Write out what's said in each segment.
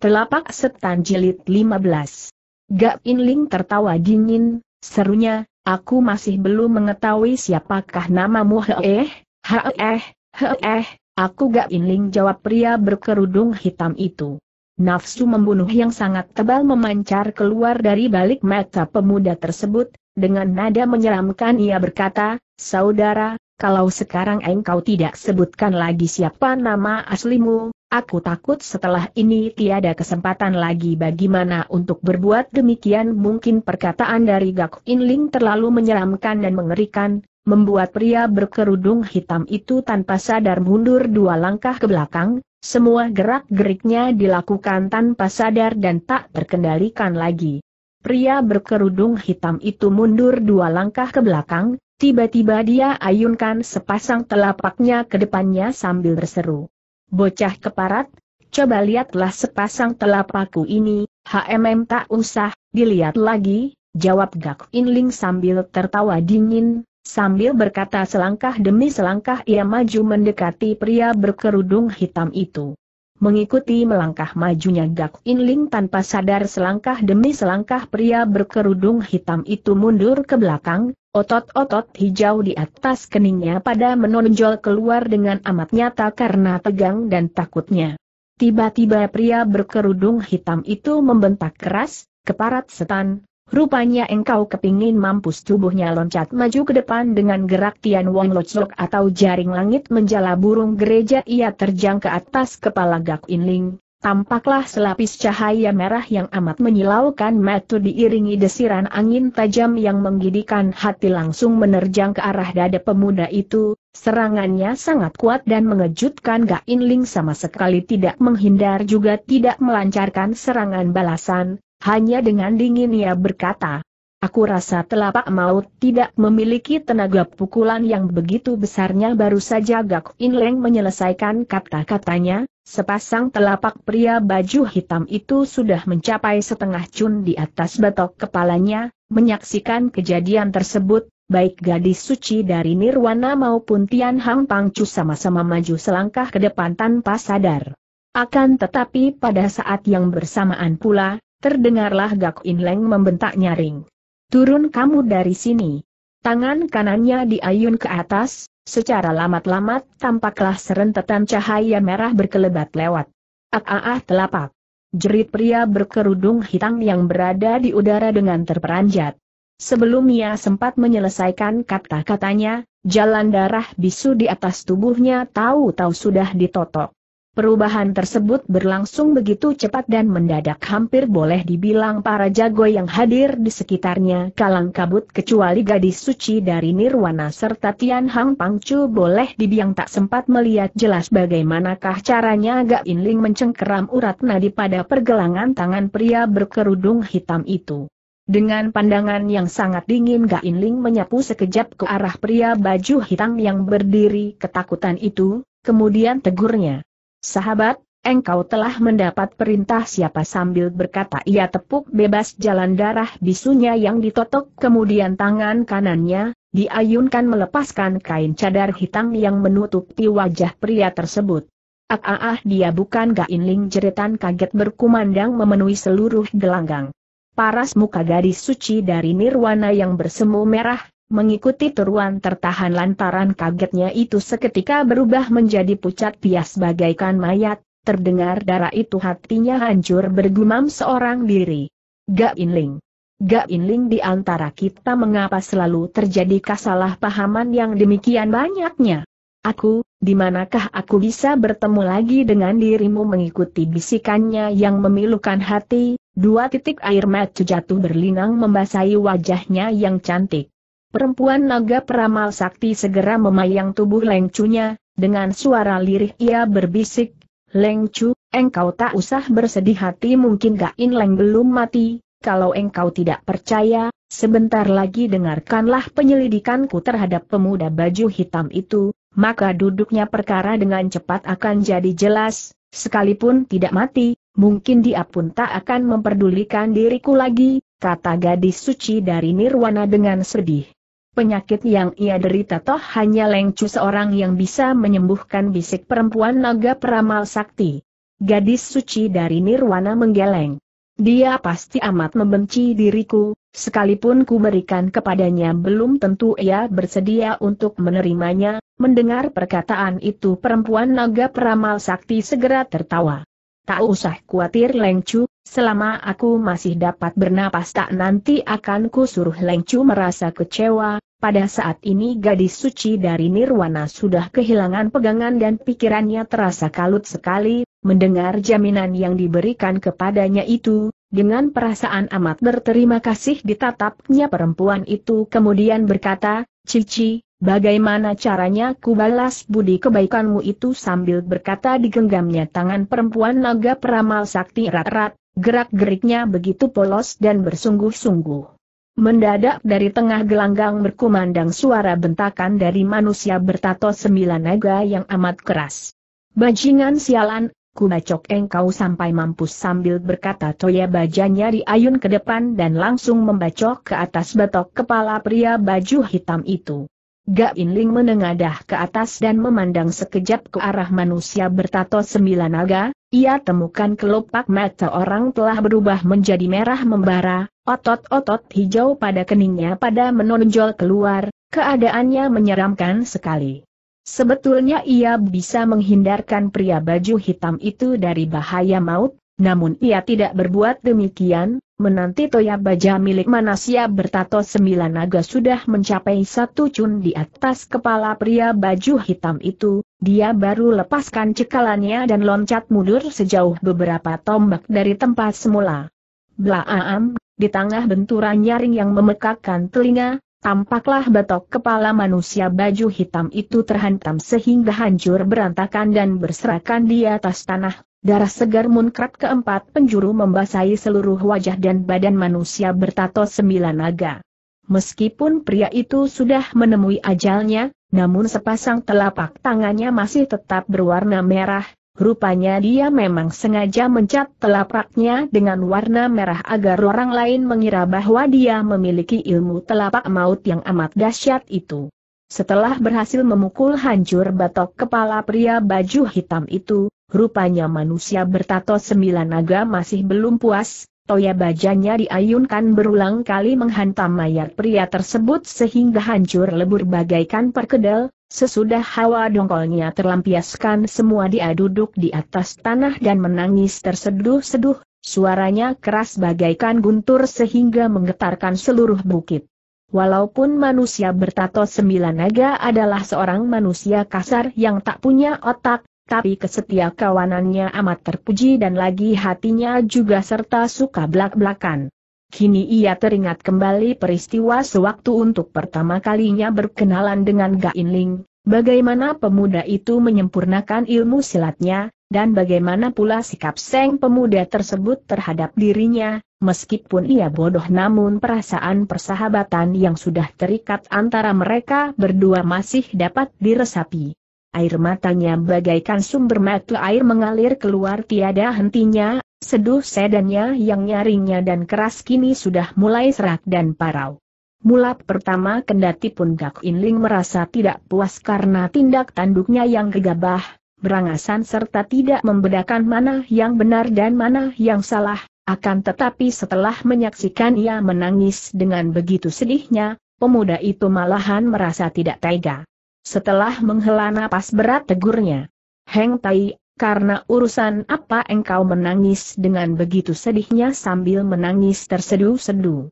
Telapak Setan Jilid 15 Gak Inling tertawa dingin, serunya, aku masih belum mengetahui siapakah namamu heeh, heeh, heeh, aku Gak Inling jawab pria berkerudung hitam itu. Nafsu membunuh yang sangat tebal memancar keluar dari balik mata pemuda tersebut, dengan nada menyeramkan ia berkata, Saudara, kalau sekarang engkau tidak sebutkan lagi siapa nama aslimu, Aku takut setelah ini tiada kesempatan lagi bagaimana untuk berbuat demikian mungkin perkataan dari Gak Inling terlalu menyeramkan dan mengerikan, membuat pria berkerudung hitam itu tanpa sadar mundur dua langkah ke belakang, semua gerak-geriknya dilakukan tanpa sadar dan tak terkendalikan lagi. Pria berkerudung hitam itu mundur dua langkah ke belakang, tiba-tiba dia ayunkan sepasang telapaknya ke depannya sambil berseru. Bocah keparat, coba lihatlah sepasang telapakku ini, HMM tak usah, dilihat lagi, jawab Gak Inling sambil tertawa dingin, sambil berkata selangkah demi selangkah ia maju mendekati pria berkerudung hitam itu. Mengikuti melangkah majunya Gak Inling tanpa sadar selangkah demi selangkah pria berkerudung hitam itu mundur ke belakang, otot-otot hijau di atas keningnya pada menonjol keluar dengan amat nyata karena tegang dan takutnya. Tiba-tiba pria berkerudung hitam itu membentak keras, keparat setan, Rupanya engkau kepingin mampus tubuhnya loncat maju ke depan dengan gerak Tian Wong Loclok atau jaring langit menjala burung gereja ia terjang ke atas kepala Gak Inling. Tampaklah selapis cahaya merah yang amat menyilaukan mata diiringi desiran angin tajam yang menggidikan hati langsung menerjang ke arah dada pemuda itu, serangannya sangat kuat dan mengejutkan Gak Inling sama sekali tidak menghindar juga tidak melancarkan serangan balasan, hanya dengan dingin ia berkata, Aku rasa telapak maut tidak memiliki tenaga pukulan yang begitu besarnya baru saja Gak Leng menyelesaikan kata-katanya, sepasang telapak pria baju hitam itu sudah mencapai setengah cun di atas batok kepalanya, menyaksikan kejadian tersebut, baik gadis suci dari Nirwana maupun Tian Hang Pangcu sama-sama maju selangkah ke depan tanpa sadar. Akan tetapi pada saat yang bersamaan pula, Terdengarlah Gak In Leng membentak nyaring. Turun kamu dari sini. Tangan kanannya diayun ke atas, secara lamat-lamat tampaklah serentetan cahaya merah berkelebat lewat. Ah, ah ah telapak. Jerit pria berkerudung hitam yang berada di udara dengan terperanjat. Sebelum ia sempat menyelesaikan kata-katanya, jalan darah bisu di atas tubuhnya tahu-tahu sudah ditotok. Perubahan tersebut berlangsung begitu cepat dan mendadak hampir boleh dibilang para jago yang hadir di sekitarnya kalang kabut kecuali gadis suci dari Nirwana serta Tian Hang Pangcu boleh dibiang tak sempat melihat jelas bagaimanakah caranya Gak Inling mencengkeram urat nadi pada pergelangan tangan pria berkerudung hitam itu. Dengan pandangan yang sangat dingin Gak Inling menyapu sekejap ke arah pria baju hitam yang berdiri ketakutan itu, kemudian tegurnya. Sahabat, engkau telah mendapat perintah siapa sambil berkata ia tepuk bebas jalan darah bisunya yang ditotok kemudian tangan kanannya, diayunkan melepaskan kain cadar hitam yang menutupi wajah pria tersebut. Ah ah ah dia bukan ling jeritan kaget berkumandang memenuhi seluruh gelanggang. Paras muka gadis suci dari Nirwana yang bersemu merah, Mengikuti teruan tertahan lantaran kagetnya itu seketika berubah menjadi pucat pias bagaikan mayat, terdengar darah itu hatinya hancur bergumam seorang diri. Gak inling. Gak inling di antara kita mengapa selalu terjadi kesalahpahaman yang demikian banyaknya. Aku, di manakah aku bisa bertemu lagi dengan dirimu mengikuti bisikannya yang memilukan hati, dua titik air mata jatuh berlinang membasahi wajahnya yang cantik. Perempuan naga peramal sakti segera memayang tubuh lengcunya, dengan suara lirih ia berbisik, Lengcu, engkau tak usah bersedih hati mungkin gak in Leng belum mati, kalau engkau tidak percaya, sebentar lagi dengarkanlah penyelidikanku terhadap pemuda baju hitam itu, maka duduknya perkara dengan cepat akan jadi jelas, sekalipun tidak mati, mungkin dia pun tak akan memperdulikan diriku lagi, kata gadis suci dari Nirwana dengan sedih. Penyakit yang ia derita toh hanya Lengcu seorang yang bisa menyembuhkan bisik perempuan naga peramal sakti. Gadis suci dari Nirwana menggeleng. Dia pasti amat membenci diriku, sekalipun ku berikan kepadanya belum tentu ia bersedia untuk menerimanya, mendengar perkataan itu perempuan naga peramal sakti segera tertawa. Tak usah khawatir Lengcu, Selama aku masih dapat bernapas tak nanti akan ku suruh Lengcu merasa kecewa, pada saat ini gadis suci dari Nirwana sudah kehilangan pegangan dan pikirannya terasa kalut sekali, mendengar jaminan yang diberikan kepadanya itu, dengan perasaan amat berterima kasih ditatapnya perempuan itu kemudian berkata, Cici, bagaimana caranya ku balas budi kebaikanmu itu sambil berkata digenggamnya tangan perempuan naga peramal sakti rat-rat, Gerak-geriknya begitu polos dan bersungguh-sungguh. Mendadak dari tengah gelanggang berkumandang suara bentakan dari manusia bertato sembilan naga yang amat keras. Bajingan sialan, bacok engkau sampai mampus sambil berkata Toya bajanya diayun ke depan dan langsung membacok ke atas batok kepala pria baju hitam itu. Gak Ling menengadah ke atas dan memandang sekejap ke arah manusia bertato sembilan naga, ia temukan kelopak mata orang telah berubah menjadi merah membara, otot-otot hijau pada keningnya pada menonjol keluar, keadaannya menyeramkan sekali. Sebetulnya ia bisa menghindarkan pria baju hitam itu dari bahaya maut, namun ia tidak berbuat demikian, menanti toya baja milik Manasya bertato sembilan naga sudah mencapai satu cun di atas kepala pria baju hitam itu, dia baru lepaskan cekalannya dan loncat mundur sejauh beberapa tombak dari tempat semula. Blaam, di tengah benturan nyaring yang memekakkan telinga, tampaklah batok kepala manusia baju hitam itu terhantam sehingga hancur berantakan dan berserakan di atas tanah Darah segar munkrat keempat penjuru membasahi seluruh wajah dan badan manusia bertato sembilan naga. Meskipun pria itu sudah menemui ajalnya, namun sepasang telapak tangannya masih tetap berwarna merah, rupanya dia memang sengaja mencat telapaknya dengan warna merah agar orang lain mengira bahwa dia memiliki ilmu telapak maut yang amat dahsyat itu. Setelah berhasil memukul hancur batok kepala pria baju hitam itu, Rupanya manusia bertato sembilan naga masih belum puas, toya bajanya diayunkan berulang kali menghantam mayat pria tersebut sehingga hancur lebur bagaikan perkedel, sesudah hawa dongkolnya terlampiaskan semua dia duduk di atas tanah dan menangis terseduh-seduh, suaranya keras bagaikan guntur sehingga menggetarkan seluruh bukit. Walaupun manusia bertato sembilan naga adalah seorang manusia kasar yang tak punya otak, tapi kesetia kawanannya amat terpuji dan lagi hatinya juga serta suka belak-belakan. Kini ia teringat kembali peristiwa sewaktu untuk pertama kalinya berkenalan dengan Gain Ling, bagaimana pemuda itu menyempurnakan ilmu silatnya, dan bagaimana pula sikap seng pemuda tersebut terhadap dirinya, meskipun ia bodoh namun perasaan persahabatan yang sudah terikat antara mereka berdua masih dapat diresapi air matanya bagaikan sumber mata air mengalir keluar tiada hentinya, seduh sedannya yang nyaringnya dan keras kini sudah mulai serak dan parau. Mulap pertama kendati pun Gak Inling merasa tidak puas karena tindak tanduknya yang gegabah, berangasan serta tidak membedakan mana yang benar dan mana yang salah, akan tetapi setelah menyaksikan ia menangis dengan begitu sedihnya, pemuda itu malahan merasa tidak tega. Setelah menghela napas berat tegurnya. Heng Tai, karena urusan apa engkau menangis dengan begitu sedihnya sambil menangis tersedu sedu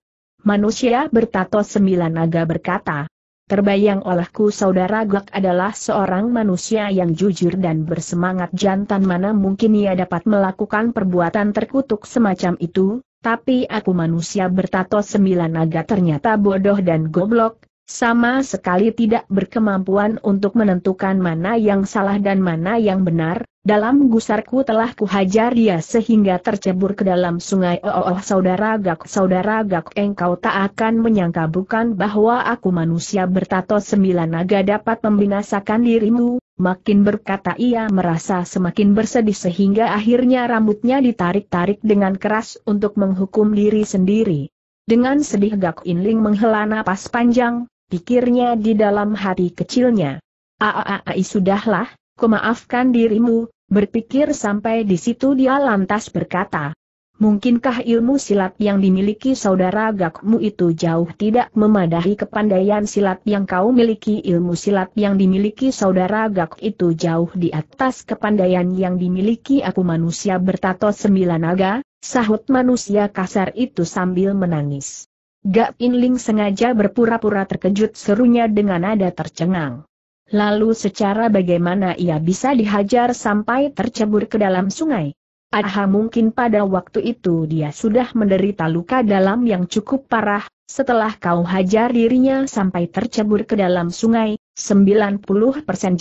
Manusia bertato sembilan naga berkata, Terbayang olehku saudara Gak adalah seorang manusia yang jujur dan bersemangat jantan mana mungkin ia dapat melakukan perbuatan terkutuk semacam itu, tapi aku manusia bertato sembilan naga ternyata bodoh dan goblok, sama sekali tidak berkemampuan untuk menentukan mana yang salah dan mana yang benar, dalam gusarku telah kuhajar dia sehingga tercebur ke dalam sungai oh, oh, oh, saudara gak saudara gak engkau tak akan menyangka bukan bahwa aku manusia bertato sembilan naga dapat membinasakan dirimu, makin berkata ia merasa semakin bersedih sehingga akhirnya rambutnya ditarik-tarik dengan keras untuk menghukum diri sendiri. Dengan sedih Gak Inling menghela napas panjang, pikirnya di dalam hati kecilnya. Aaai sudahlah, kumaafkan dirimu, berpikir sampai di situ dia lantas berkata. Mungkinkah ilmu silat yang dimiliki saudara gakmu itu jauh tidak memadahi kepandaian silat yang kau miliki ilmu silat yang dimiliki saudara gak itu jauh di atas kepandaian yang dimiliki aku manusia bertato sembilan naga, sahut manusia kasar itu sambil menangis. Gak Inling sengaja berpura-pura terkejut serunya dengan nada tercengang. Lalu secara bagaimana ia bisa dihajar sampai tercebur ke dalam sungai? Aha mungkin pada waktu itu dia sudah menderita luka dalam yang cukup parah, setelah kau hajar dirinya sampai tercebur ke dalam sungai, 90%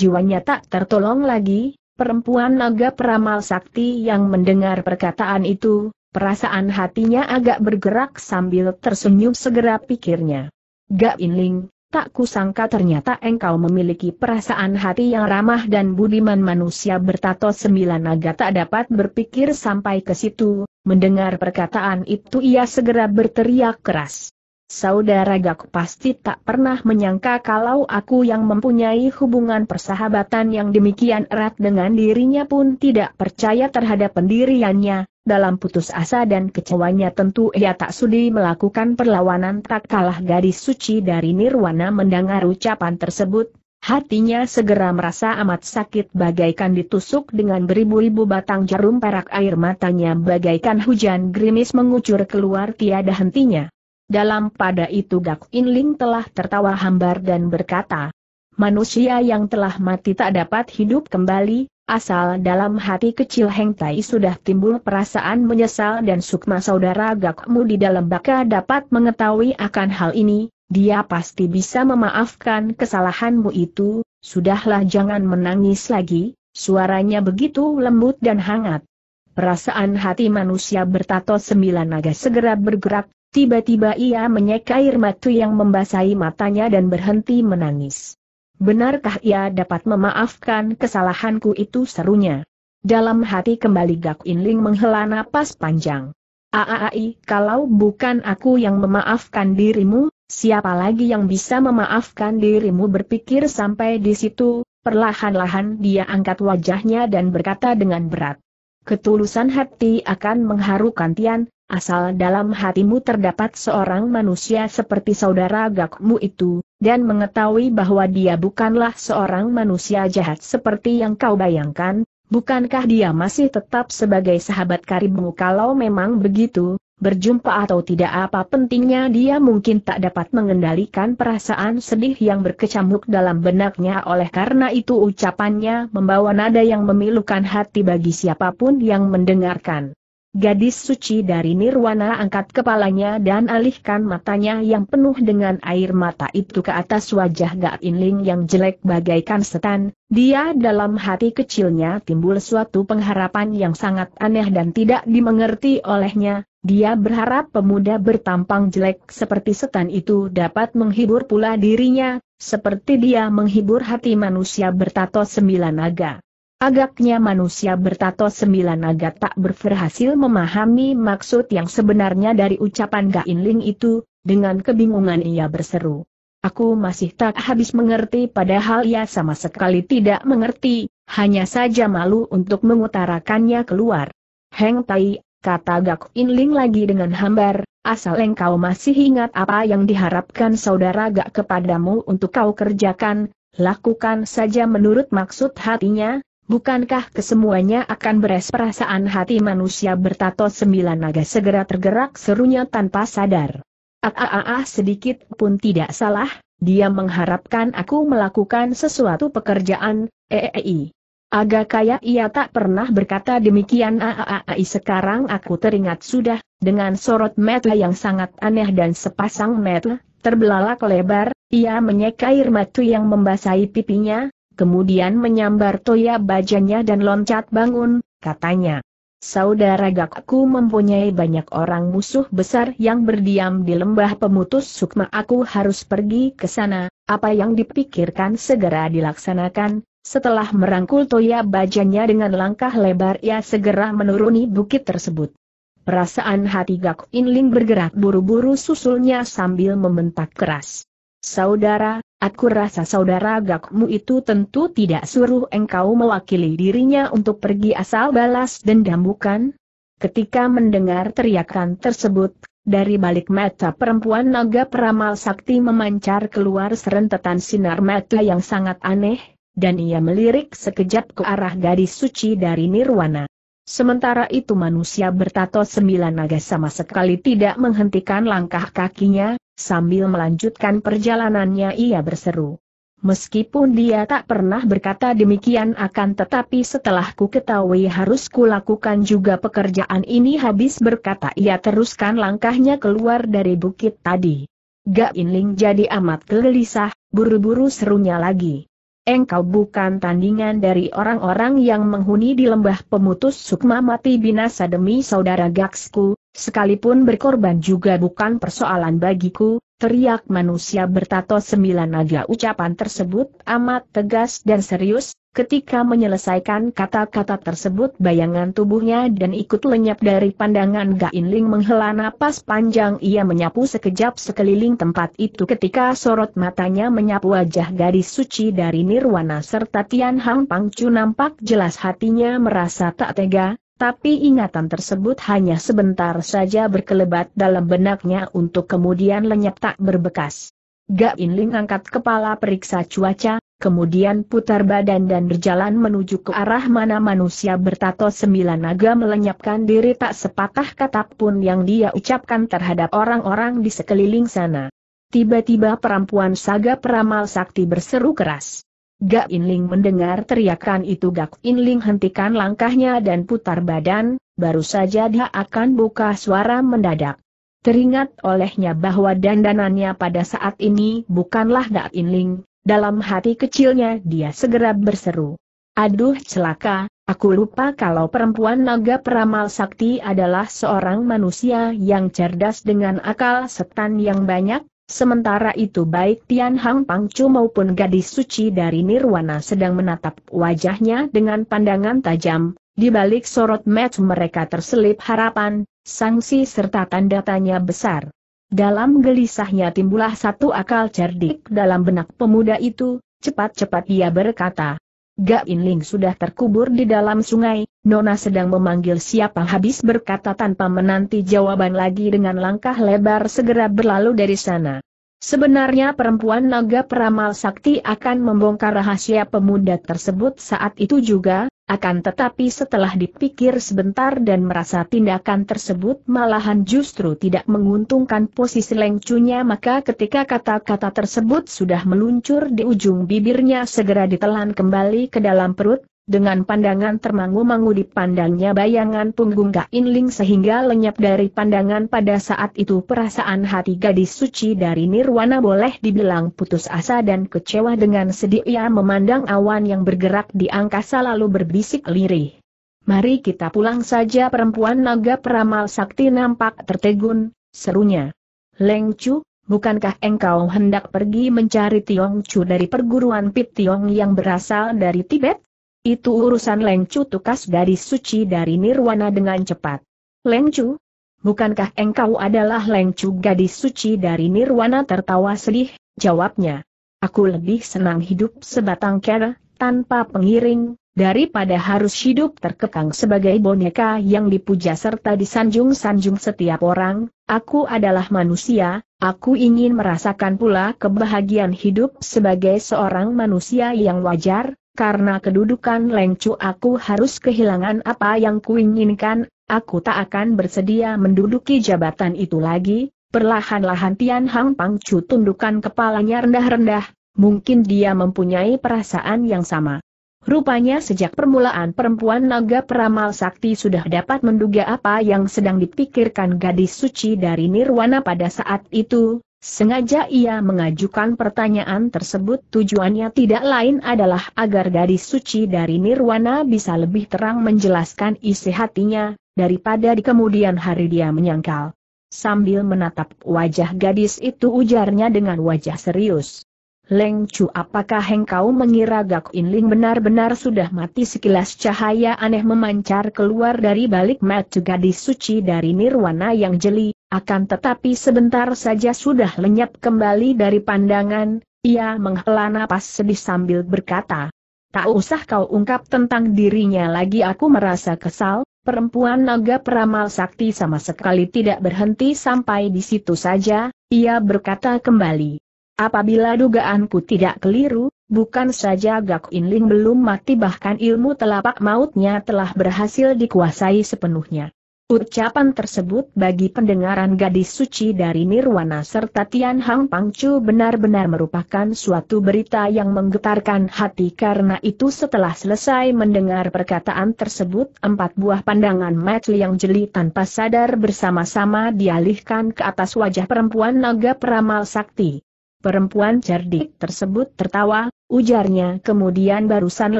jiwanya tak tertolong lagi, perempuan naga peramal sakti yang mendengar perkataan itu, Perasaan hatinya agak bergerak sambil tersenyum segera pikirnya. Gak inling, tak kusangka ternyata engkau memiliki perasaan hati yang ramah dan budiman manusia bertato sembilan naga tak dapat berpikir sampai ke situ, mendengar perkataan itu ia segera berteriak keras. Saudara Gak pasti tak pernah menyangka kalau aku yang mempunyai hubungan persahabatan yang demikian erat dengan dirinya pun tidak percaya terhadap pendiriannya, dalam putus asa dan kecewanya tentu ia tak sudi melakukan perlawanan tak kalah gadis suci dari Nirwana mendengar ucapan tersebut, hatinya segera merasa amat sakit bagaikan ditusuk dengan beribu-ribu batang jarum perak air matanya bagaikan hujan gerimis mengucur keluar tiada hentinya. Dalam pada itu Gak Inling telah tertawa hambar dan berkata, Manusia yang telah mati tak dapat hidup kembali, asal dalam hati kecil Heng Tai sudah timbul perasaan menyesal dan sukma saudara gakmu di dalam baka dapat mengetahui akan hal ini, dia pasti bisa memaafkan kesalahanmu itu, sudahlah jangan menangis lagi, suaranya begitu lembut dan hangat. Perasaan hati manusia bertato sembilan naga segera bergerak, tiba-tiba ia menyeka air matu yang membasahi matanya dan berhenti menangis. Benarkah ia dapat memaafkan kesalahanku itu serunya? Dalam hati kembali Gak Inling menghela napas panjang. Aai, kalau bukan aku yang memaafkan dirimu, siapa lagi yang bisa memaafkan dirimu berpikir sampai di situ, perlahan-lahan dia angkat wajahnya dan berkata dengan berat. Ketulusan hati akan mengharukan Tian, asal dalam hatimu terdapat seorang manusia seperti saudara gakmu itu, dan mengetahui bahwa dia bukanlah seorang manusia jahat seperti yang kau bayangkan, bukankah dia masih tetap sebagai sahabat karibmu kalau memang begitu, berjumpa atau tidak apa pentingnya dia mungkin tak dapat mengendalikan perasaan sedih yang berkecamuk dalam benaknya oleh karena itu ucapannya membawa nada yang memilukan hati bagi siapapun yang mendengarkan. Gadis suci dari Nirwana angkat kepalanya dan alihkan matanya yang penuh dengan air mata itu ke atas wajah Ga Inling yang jelek bagaikan setan, dia dalam hati kecilnya timbul suatu pengharapan yang sangat aneh dan tidak dimengerti olehnya, dia berharap pemuda bertampang jelek seperti setan itu dapat menghibur pula dirinya, seperti dia menghibur hati manusia bertato sembilan naga. Agaknya manusia bertato sembilan naga tak berhasil memahami maksud yang sebenarnya dari ucapan Gainling itu, dengan kebingungan ia berseru. Aku masih tak habis mengerti padahal ia sama sekali tidak mengerti, hanya saja malu untuk mengutarakannya keluar. Heng Tai, kata Ling lagi dengan hambar, asal engkau masih ingat apa yang diharapkan saudara Gak kepadamu untuk kau kerjakan, lakukan saja menurut maksud hatinya, Bukankah kesemuanya akan beres perasaan hati manusia bertato sembilan naga segera tergerak serunya tanpa sadar. Ah, ah, ah, ah sedikit pun tidak salah, dia mengharapkan aku melakukan sesuatu pekerjaan, eei. Eh, eh, eh, Agak kaya ia tak pernah berkata demikian aaai sekarang aku teringat sudah, dengan sorot mata yang sangat aneh dan sepasang mata, terbelalak lebar, ia menyeka air matu yang membasahi pipinya, kemudian menyambar toya bajanya dan loncat bangun, katanya. Saudara gakku mempunyai banyak orang musuh besar yang berdiam di lembah pemutus sukma aku harus pergi ke sana, apa yang dipikirkan segera dilaksanakan, setelah merangkul toya bajanya dengan langkah lebar ia segera menuruni bukit tersebut. Perasaan hati Gak Inling bergerak buru-buru susulnya sambil membentak keras. Saudara, Aku rasa saudara gakmu itu tentu tidak suruh engkau mewakili dirinya untuk pergi asal balas dendam bukan? Ketika mendengar teriakan tersebut, dari balik mata perempuan naga peramal sakti memancar keluar serentetan sinar mata yang sangat aneh, dan ia melirik sekejap ke arah gadis suci dari Nirwana. Sementara itu manusia bertato sembilan naga sama sekali tidak menghentikan langkah kakinya, Sambil melanjutkan perjalanannya ia berseru. Meskipun dia tak pernah berkata demikian akan tetapi setelah ku ketahui harus kulakukan juga pekerjaan ini habis berkata ia teruskan langkahnya keluar dari bukit tadi. Gak Inling jadi amat gelisah, buru-buru serunya lagi. Engkau bukan tandingan dari orang-orang yang menghuni di lembah pemutus sukma mati binasa demi saudara Gaksku, Sekalipun berkorban juga bukan persoalan bagiku, teriak manusia bertato sembilan naga ucapan tersebut amat tegas dan serius, ketika menyelesaikan kata-kata tersebut bayangan tubuhnya dan ikut lenyap dari pandangan Gainling Ling menghela napas panjang ia menyapu sekejap sekeliling tempat itu ketika sorot matanya menyapu wajah gadis suci dari Nirwana serta Tian Hang Pangcu nampak jelas hatinya merasa tak tega, tapi ingatan tersebut hanya sebentar saja berkelebat dalam benaknya untuk kemudian lenyap tak berbekas. Gak Inling angkat kepala periksa cuaca, kemudian putar badan dan berjalan menuju ke arah mana manusia bertato sembilan naga melenyapkan diri tak sepatah kata pun yang dia ucapkan terhadap orang-orang di sekeliling sana. Tiba-tiba perempuan saga peramal sakti berseru keras. Gak Inling mendengar teriakan itu Gak Inling hentikan langkahnya dan putar badan, baru saja dia akan buka suara mendadak. Teringat olehnya bahwa dandanannya pada saat ini bukanlah Gak Inling, dalam hati kecilnya dia segera berseru. Aduh celaka, aku lupa kalau perempuan naga peramal sakti adalah seorang manusia yang cerdas dengan akal setan yang banyak, Sementara itu baik Tian Hang Pangcu maupun gadis suci dari Nirwana sedang menatap wajahnya dengan pandangan tajam, di balik sorot match mereka terselip harapan, sanksi serta tanda tanya besar. Dalam gelisahnya timbullah satu akal cerdik dalam benak pemuda itu, cepat-cepat ia berkata, Gak Inling sudah terkubur di dalam sungai, Nona sedang memanggil siapa habis berkata tanpa menanti jawaban lagi dengan langkah lebar segera berlalu dari sana. Sebenarnya perempuan naga peramal sakti akan membongkar rahasia pemuda tersebut saat itu juga, akan tetapi setelah dipikir sebentar dan merasa tindakan tersebut malahan justru tidak menguntungkan posisi lengcunya maka ketika kata-kata tersebut sudah meluncur di ujung bibirnya segera ditelan kembali ke dalam perut, dengan pandangan termangu-mangu dipandangnya bayangan punggung Kak Inling sehingga lenyap dari pandangan pada saat itu perasaan hati gadis suci dari Nirwana boleh dibilang putus asa dan kecewa dengan sedih ia memandang awan yang bergerak di angkasa lalu berbisik lirih. Mari kita pulang saja perempuan naga peramal sakti nampak tertegun, serunya. Leng Chu, Bukankah engkau hendak pergi mencari Tiong Chu dari perguruan Pit Tiong yang berasal dari Tibet? Itu urusan Leng Chu tukas dari suci dari Nirwana dengan cepat. Leng Chu, bukankah engkau adalah Leng Chu gadis suci dari Nirwana tertawa sedih, jawabnya. Aku lebih senang hidup sebatang kera, tanpa pengiring, daripada harus hidup terkekang sebagai boneka yang dipuja serta disanjung-sanjung setiap orang, aku adalah manusia, Aku ingin merasakan pula kebahagiaan hidup sebagai seorang manusia yang wajar, karena kedudukan lengcu aku harus kehilangan apa yang kuinginkan, aku tak akan bersedia menduduki jabatan itu lagi. Perlahan-lahan Tian Hang Pangcu tundukkan kepalanya rendah-rendah, mungkin dia mempunyai perasaan yang sama. Rupanya sejak permulaan perempuan naga peramal sakti sudah dapat menduga apa yang sedang dipikirkan gadis suci dari Nirwana pada saat itu, Sengaja ia mengajukan pertanyaan tersebut tujuannya tidak lain adalah agar gadis suci dari Nirwana bisa lebih terang menjelaskan isi hatinya, daripada di kemudian hari dia menyangkal. Sambil menatap wajah gadis itu ujarnya dengan wajah serius. Leng Chu apakah engkau mengira Gak Inling benar-benar sudah mati sekilas cahaya aneh memancar keluar dari balik mata gadis suci dari Nirwana yang jeli, akan tetapi sebentar saja sudah lenyap kembali dari pandangan, ia menghela napas sedih sambil berkata, Tak usah kau ungkap tentang dirinya lagi aku merasa kesal, perempuan naga peramal sakti sama sekali tidak berhenti sampai di situ saja, ia berkata kembali. Apabila dugaanku tidak keliru, bukan saja Gak Inling belum mati bahkan ilmu telapak mautnya telah berhasil dikuasai sepenuhnya. Ucapan tersebut bagi pendengaran gadis suci dari Nirwana serta Tian Hang Pangcu benar-benar merupakan suatu berita yang menggetarkan hati karena itu setelah selesai mendengar perkataan tersebut empat buah pandangan mata yang jeli tanpa sadar bersama-sama dialihkan ke atas wajah perempuan naga peramal sakti. Perempuan cerdik tersebut tertawa, ujarnya kemudian barusan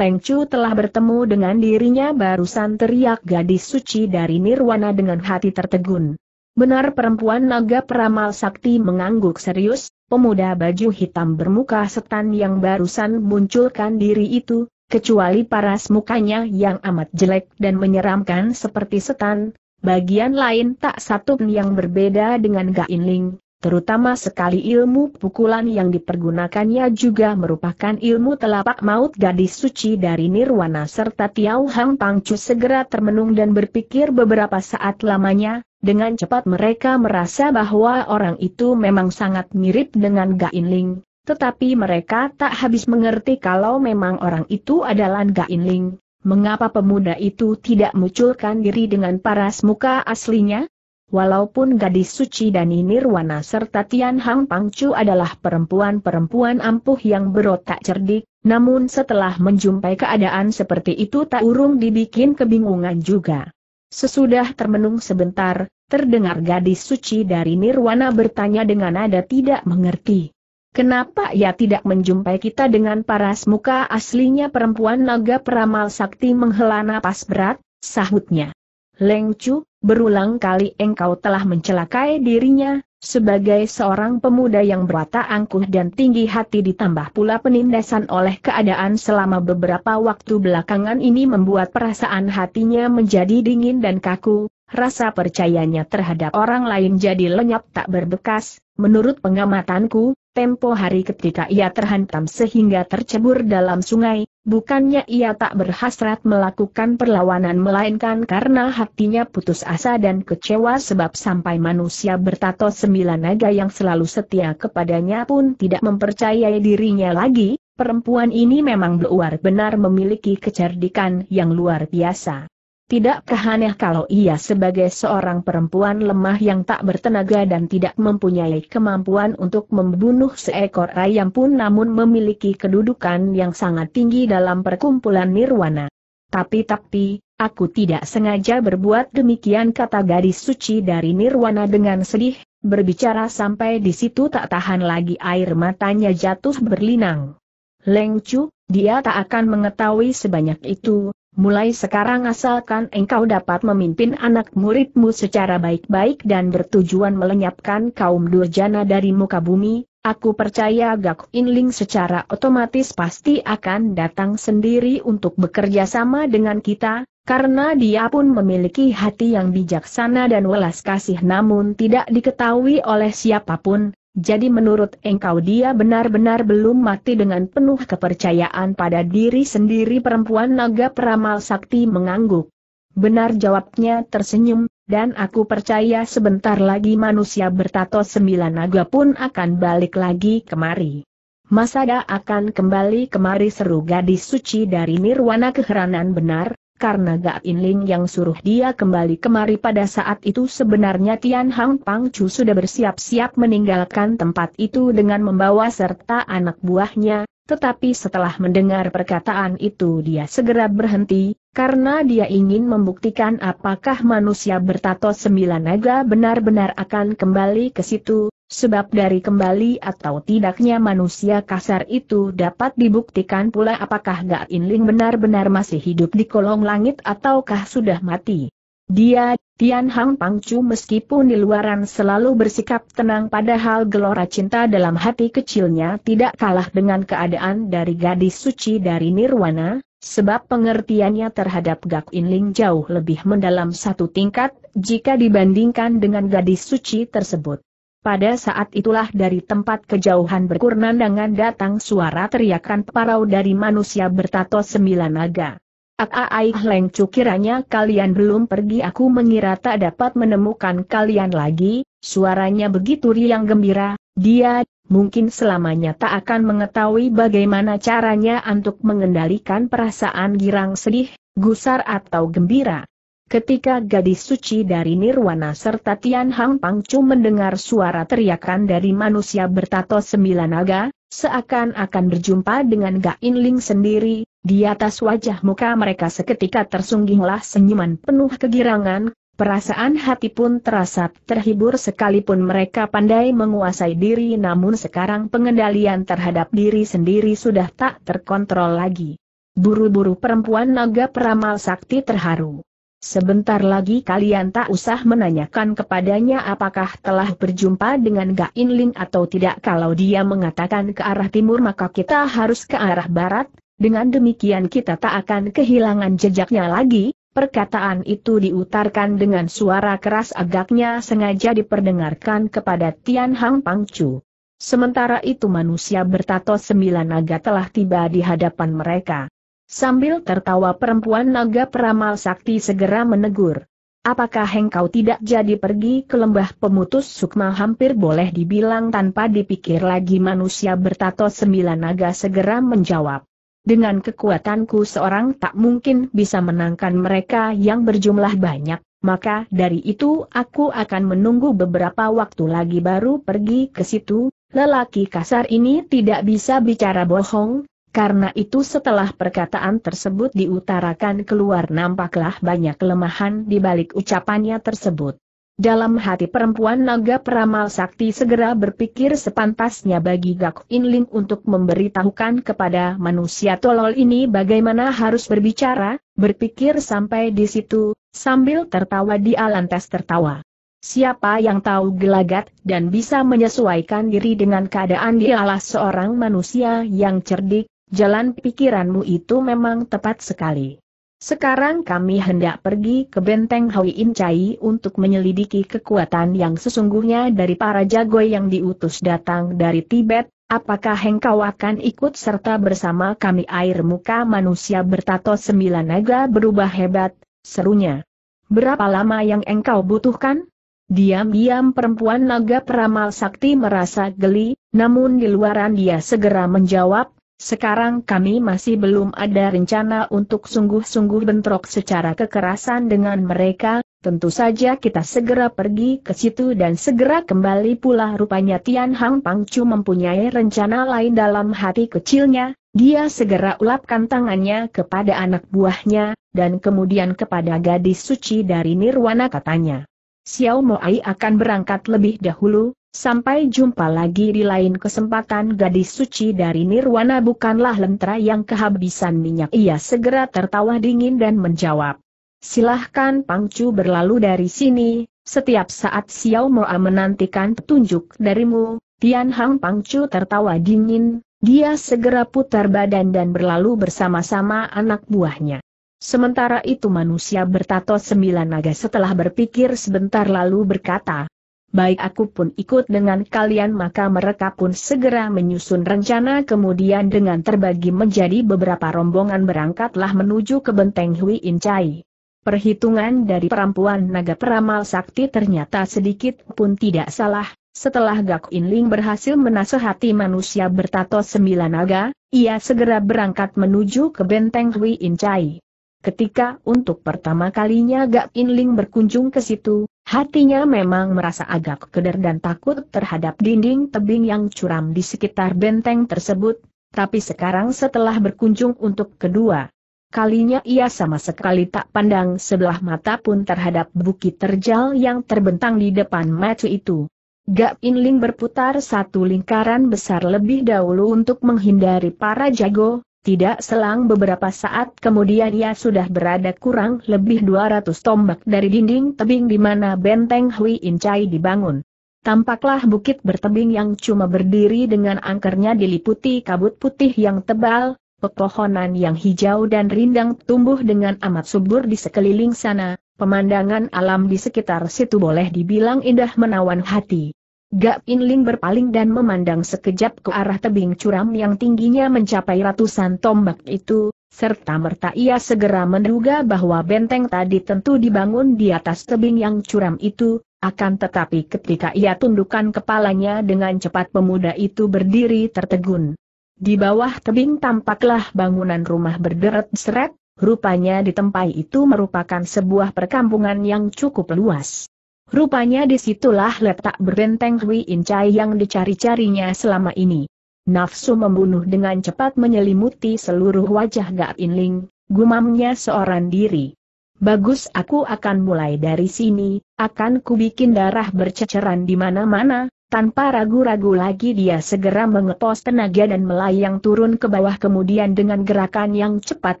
Leng Chu telah bertemu dengan dirinya barusan teriak gadis suci dari Nirwana dengan hati tertegun. Benar perempuan naga peramal sakti mengangguk serius, pemuda baju hitam bermuka setan yang barusan munculkan diri itu, kecuali paras mukanya yang amat jelek dan menyeramkan seperti setan, bagian lain tak satu pun yang berbeda dengan Gain Ling, terutama sekali ilmu pukulan yang dipergunakannya juga merupakan ilmu telapak maut gadis suci dari Nirwana serta Tiau Hang Pangcu segera termenung dan berpikir beberapa saat lamanya, dengan cepat mereka merasa bahwa orang itu memang sangat mirip dengan Gain Ling, tetapi mereka tak habis mengerti kalau memang orang itu adalah Gain Ling. Mengapa pemuda itu tidak munculkan diri dengan paras muka aslinya? Walaupun gadis suci dan Nirwana serta Tian Hang Pangcu adalah perempuan-perempuan ampuh yang berotak cerdik, namun setelah menjumpai keadaan seperti itu tak urung dibikin kebingungan juga. Sesudah termenung sebentar, terdengar gadis suci dari Nirwana bertanya dengan nada tidak mengerti. Kenapa ia tidak menjumpai kita dengan paras muka aslinya perempuan naga peramal sakti menghela napas berat, sahutnya. Leng Chu, berulang kali engkau telah mencelakai dirinya, sebagai seorang pemuda yang berwatak angkuh dan tinggi hati ditambah pula penindasan oleh keadaan selama beberapa waktu belakangan ini membuat perasaan hatinya menjadi dingin dan kaku, rasa percayanya terhadap orang lain jadi lenyap tak berbekas, menurut pengamatanku, tempo hari ketika ia terhantam sehingga tercebur dalam sungai, Bukannya ia tak berhasrat melakukan perlawanan melainkan karena hatinya putus asa dan kecewa sebab sampai manusia bertato sembilan naga yang selalu setia kepadanya pun tidak mempercayai dirinya lagi, perempuan ini memang benar benar memiliki kecerdikan yang luar biasa. Tidak kehaneh kalau ia sebagai seorang perempuan lemah yang tak bertenaga dan tidak mempunyai kemampuan untuk membunuh seekor ayam pun namun memiliki kedudukan yang sangat tinggi dalam perkumpulan nirwana. Tapi-tapi, aku tidak sengaja berbuat demikian kata gadis suci dari nirwana dengan sedih, berbicara sampai di situ tak tahan lagi air matanya jatuh berlinang. Leng Chu, dia tak akan mengetahui sebanyak itu, Mulai sekarang asalkan engkau dapat memimpin anak muridmu secara baik-baik dan bertujuan melenyapkan kaum durjana dari muka bumi, aku percaya Gak Inling secara otomatis pasti akan datang sendiri untuk bekerja sama dengan kita, karena dia pun memiliki hati yang bijaksana dan welas kasih namun tidak diketahui oleh siapapun, jadi menurut engkau dia benar-benar belum mati dengan penuh kepercayaan pada diri sendiri perempuan naga peramal sakti mengangguk. Benar jawabnya tersenyum, dan aku percaya sebentar lagi manusia bertato sembilan naga pun akan balik lagi kemari. Masada akan kembali kemari seru gadis suci dari Nirwana keheranan benar, karena Ga Inling yang suruh dia kembali kemari pada saat itu sebenarnya Tian Hang Pang Chu sudah bersiap-siap meninggalkan tempat itu dengan membawa serta anak buahnya, tetapi setelah mendengar perkataan itu dia segera berhenti, karena dia ingin membuktikan apakah manusia bertato sembilan naga benar-benar akan kembali ke situ, Sebab dari kembali atau tidaknya manusia kasar itu dapat dibuktikan pula apakah In Inling benar-benar masih hidup di kolong langit ataukah sudah mati. Dia, Tian Hang Pangcu meskipun di luaran selalu bersikap tenang padahal gelora cinta dalam hati kecilnya tidak kalah dengan keadaan dari gadis suci dari Nirwana, sebab pengertiannya terhadap Gak Inling jauh lebih mendalam satu tingkat jika dibandingkan dengan gadis suci tersebut. Pada saat itulah dari tempat kejauhan berkurnandangan datang suara teriakan parau dari manusia bertato sembilan naga. Aaih Leng kiranya kalian belum pergi aku mengira tak dapat menemukan kalian lagi, suaranya begitu riang gembira, dia, mungkin selamanya tak akan mengetahui bagaimana caranya untuk mengendalikan perasaan girang sedih, gusar atau gembira. Ketika gadis suci dari Nirwana serta Tian Hang Pangcu mendengar suara teriakan dari manusia bertato sembilan naga, seakan-akan berjumpa dengan Gain Ling sendiri, di atas wajah muka mereka seketika tersungginglah senyuman penuh kegirangan, perasaan hati pun terasa terhibur sekalipun mereka pandai menguasai diri namun sekarang pengendalian terhadap diri sendiri sudah tak terkontrol lagi. Buru-buru perempuan naga peramal sakti terharu. Sebentar lagi kalian tak usah menanyakan kepadanya apakah telah berjumpa dengan Gain Ling atau tidak kalau dia mengatakan ke arah timur maka kita harus ke arah barat, dengan demikian kita tak akan kehilangan jejaknya lagi, Perkataan itu diutarkan dengan suara keras agaknya sengaja diperdengarkan kepada Tian Hang Pangcu. Sementara itu manusia bertato sembilan naga telah tiba di hadapan mereka. Sambil tertawa perempuan naga peramal sakti segera menegur. Apakah engkau tidak jadi pergi ke lembah pemutus sukma hampir boleh dibilang tanpa dipikir lagi manusia bertato sembilan naga segera menjawab. Dengan kekuatanku seorang tak mungkin bisa menangkan mereka yang berjumlah banyak, maka dari itu aku akan menunggu beberapa waktu lagi baru pergi ke situ, Lelaki kasar ini tidak bisa bicara bohong, karena itu setelah perkataan tersebut diutarakan keluar nampaklah banyak kelemahan di balik ucapannya tersebut. Dalam hati perempuan naga peramal sakti segera berpikir sepantasnya bagi Gak inling untuk memberitahukan kepada manusia tolol ini bagaimana harus berbicara, berpikir sampai di situ, sambil tertawa di alantes tertawa. Siapa yang tahu gelagat dan bisa menyesuaikan diri dengan keadaan dialah seorang manusia yang cerdik, Jalan pikiranmu itu memang tepat sekali. Sekarang kami hendak pergi ke benteng Hawi Incai untuk menyelidiki kekuatan yang sesungguhnya dari para jago yang diutus datang dari Tibet, apakah engkau akan ikut serta bersama kami air muka manusia bertato sembilan naga berubah hebat, serunya. Berapa lama yang engkau butuhkan? Diam-diam perempuan naga peramal sakti merasa geli, namun di luaran dia segera menjawab, sekarang kami masih belum ada rencana untuk sungguh-sungguh bentrok secara kekerasan dengan mereka, tentu saja kita segera pergi ke situ dan segera kembali pula rupanya Tian Hang Pangcu mempunyai rencana lain dalam hati kecilnya, dia segera ulapkan tangannya kepada anak buahnya, dan kemudian kepada gadis suci dari Nirwana katanya. Xiao Moai akan berangkat lebih dahulu, Sampai jumpa lagi di lain kesempatan gadis suci dari Nirwana bukanlah lentera yang kehabisan minyak. Ia segera tertawa dingin dan menjawab. Silahkan Pangcu berlalu dari sini, setiap saat Xiao Moa menantikan petunjuk darimu. Tian Hang Pangcu tertawa dingin, dia segera putar badan dan berlalu bersama-sama anak buahnya. Sementara itu manusia bertato sembilan naga setelah berpikir sebentar lalu berkata, baik aku pun ikut dengan kalian maka mereka pun segera menyusun rencana kemudian dengan terbagi menjadi beberapa rombongan berangkatlah menuju ke benteng Hui Incai. Perhitungan dari perempuan naga peramal sakti ternyata sedikit pun tidak salah, setelah Gak Inling berhasil menasehati manusia bertato sembilan naga, ia segera berangkat menuju ke benteng Hui Incai. Ketika untuk pertama kalinya Gak Inling berkunjung ke situ, Hatinya memang merasa agak keder dan takut terhadap dinding tebing yang curam di sekitar benteng tersebut, tapi sekarang setelah berkunjung untuk kedua kalinya ia sama sekali tak pandang sebelah mata pun terhadap bukit terjal yang terbentang di depan mata itu. Gap Inling berputar satu lingkaran besar lebih dahulu untuk menghindari para jago, tidak selang beberapa saat kemudian ia sudah berada kurang lebih 200 tombak dari dinding tebing di mana benteng Hui Incai dibangun. Tampaklah bukit bertebing yang cuma berdiri dengan angkernya diliputi kabut putih yang tebal, pepohonan yang hijau dan rindang tumbuh dengan amat subur di sekeliling sana, pemandangan alam di sekitar situ boleh dibilang indah menawan hati. Gak Inling berpaling dan memandang sekejap ke arah tebing curam yang tingginya mencapai ratusan tombak itu, serta merta ia segera menduga bahwa benteng tadi tentu dibangun di atas tebing yang curam itu, akan tetapi ketika ia tundukkan kepalanya dengan cepat pemuda itu berdiri tertegun. Di bawah tebing tampaklah bangunan rumah berderet seret, rupanya di tempat itu merupakan sebuah perkampungan yang cukup luas. Rupanya disitulah letak berbenteng Hui Incai yang dicari-carinya selama ini. Nafsu membunuh dengan cepat menyelimuti seluruh wajah Gak Inling, gumamnya seorang diri. Bagus aku akan mulai dari sini, akan kubikin darah berceceran di mana-mana, tanpa ragu-ragu lagi dia segera mengepos tenaga dan melayang turun ke bawah kemudian dengan gerakan yang cepat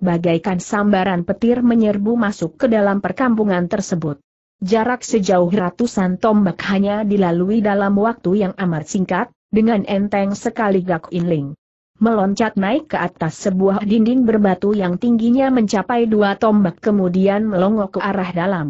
bagaikan sambaran petir menyerbu masuk ke dalam perkampungan tersebut. Jarak sejauh ratusan tombak hanya dilalui dalam waktu yang amat singkat, dengan enteng sekali Gak Inling. Meloncat naik ke atas sebuah dinding berbatu yang tingginya mencapai dua tombak kemudian melongok ke arah dalam.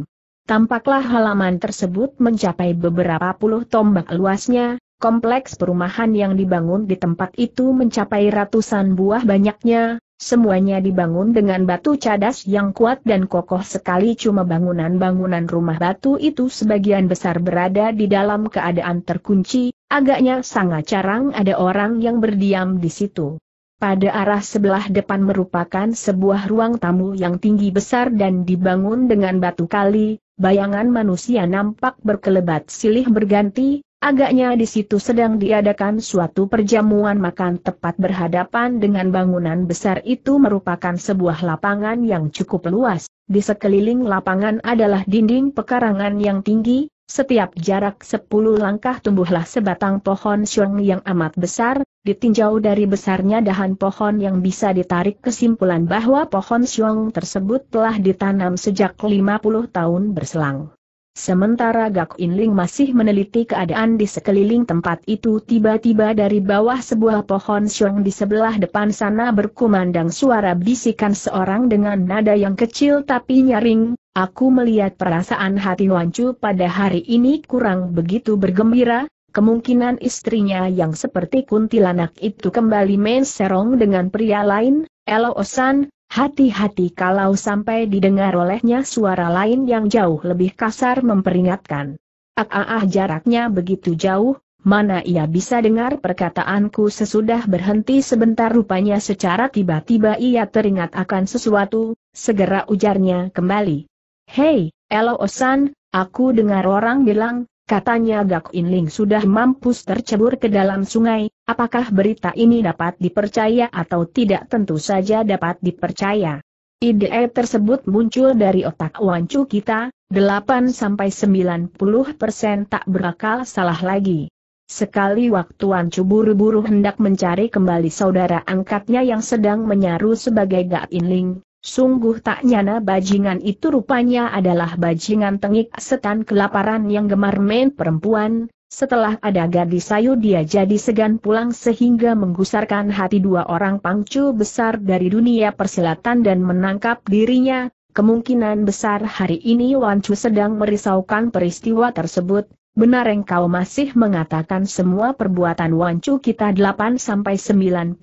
Tampaklah halaman tersebut mencapai beberapa puluh tombak luasnya, kompleks perumahan yang dibangun di tempat itu mencapai ratusan buah banyaknya, Semuanya dibangun dengan batu cadas yang kuat dan kokoh sekali cuma bangunan-bangunan rumah batu itu sebagian besar berada di dalam keadaan terkunci, agaknya sangat jarang ada orang yang berdiam di situ. Pada arah sebelah depan merupakan sebuah ruang tamu yang tinggi besar dan dibangun dengan batu kali, bayangan manusia nampak berkelebat silih berganti, Agaknya di situ sedang diadakan suatu perjamuan makan tepat berhadapan dengan bangunan besar itu merupakan sebuah lapangan yang cukup luas. Di sekeliling lapangan adalah dinding pekarangan yang tinggi, setiap jarak 10 langkah tumbuhlah sebatang pohon siung yang amat besar, ditinjau dari besarnya dahan pohon yang bisa ditarik kesimpulan bahwa pohon siung tersebut telah ditanam sejak 50 tahun berselang. Sementara Gak Inling masih meneliti keadaan di sekeliling tempat itu tiba-tiba dari bawah sebuah pohon siung di sebelah depan sana berkumandang suara bisikan seorang dengan nada yang kecil tapi nyaring, aku melihat perasaan hati Wancu pada hari ini kurang begitu bergembira, kemungkinan istrinya yang seperti kuntilanak itu kembali main serong dengan pria lain, Elo Osan, Hati-hati kalau sampai didengar olehnya suara lain yang jauh lebih kasar memperingatkan. Ah, ah, ah, jaraknya begitu jauh, mana ia bisa dengar perkataanku sesudah berhenti sebentar rupanya secara tiba-tiba ia teringat akan sesuatu, segera ujarnya kembali. Hei, Elo Osan, aku dengar orang bilang, Katanya Gak Inling sudah mampus tercebur ke dalam sungai, apakah berita ini dapat dipercaya atau tidak tentu saja dapat dipercaya. Ide tersebut muncul dari otak Wancu kita, 8-90% tak berakal salah lagi. Sekali waktu Wancu buru-buru hendak mencari kembali saudara angkatnya yang sedang menyaru sebagai Gak Inling, Sungguh tak nyana bajingan itu rupanya adalah bajingan tengik setan kelaparan yang gemar main perempuan, setelah ada gadis sayu dia jadi segan pulang sehingga menggusarkan hati dua orang pangcu besar dari dunia persilatan dan menangkap dirinya, kemungkinan besar hari ini Wan Wancu sedang merisaukan peristiwa tersebut, Benar engkau masih mengatakan semua perbuatan wancu kita 8-90%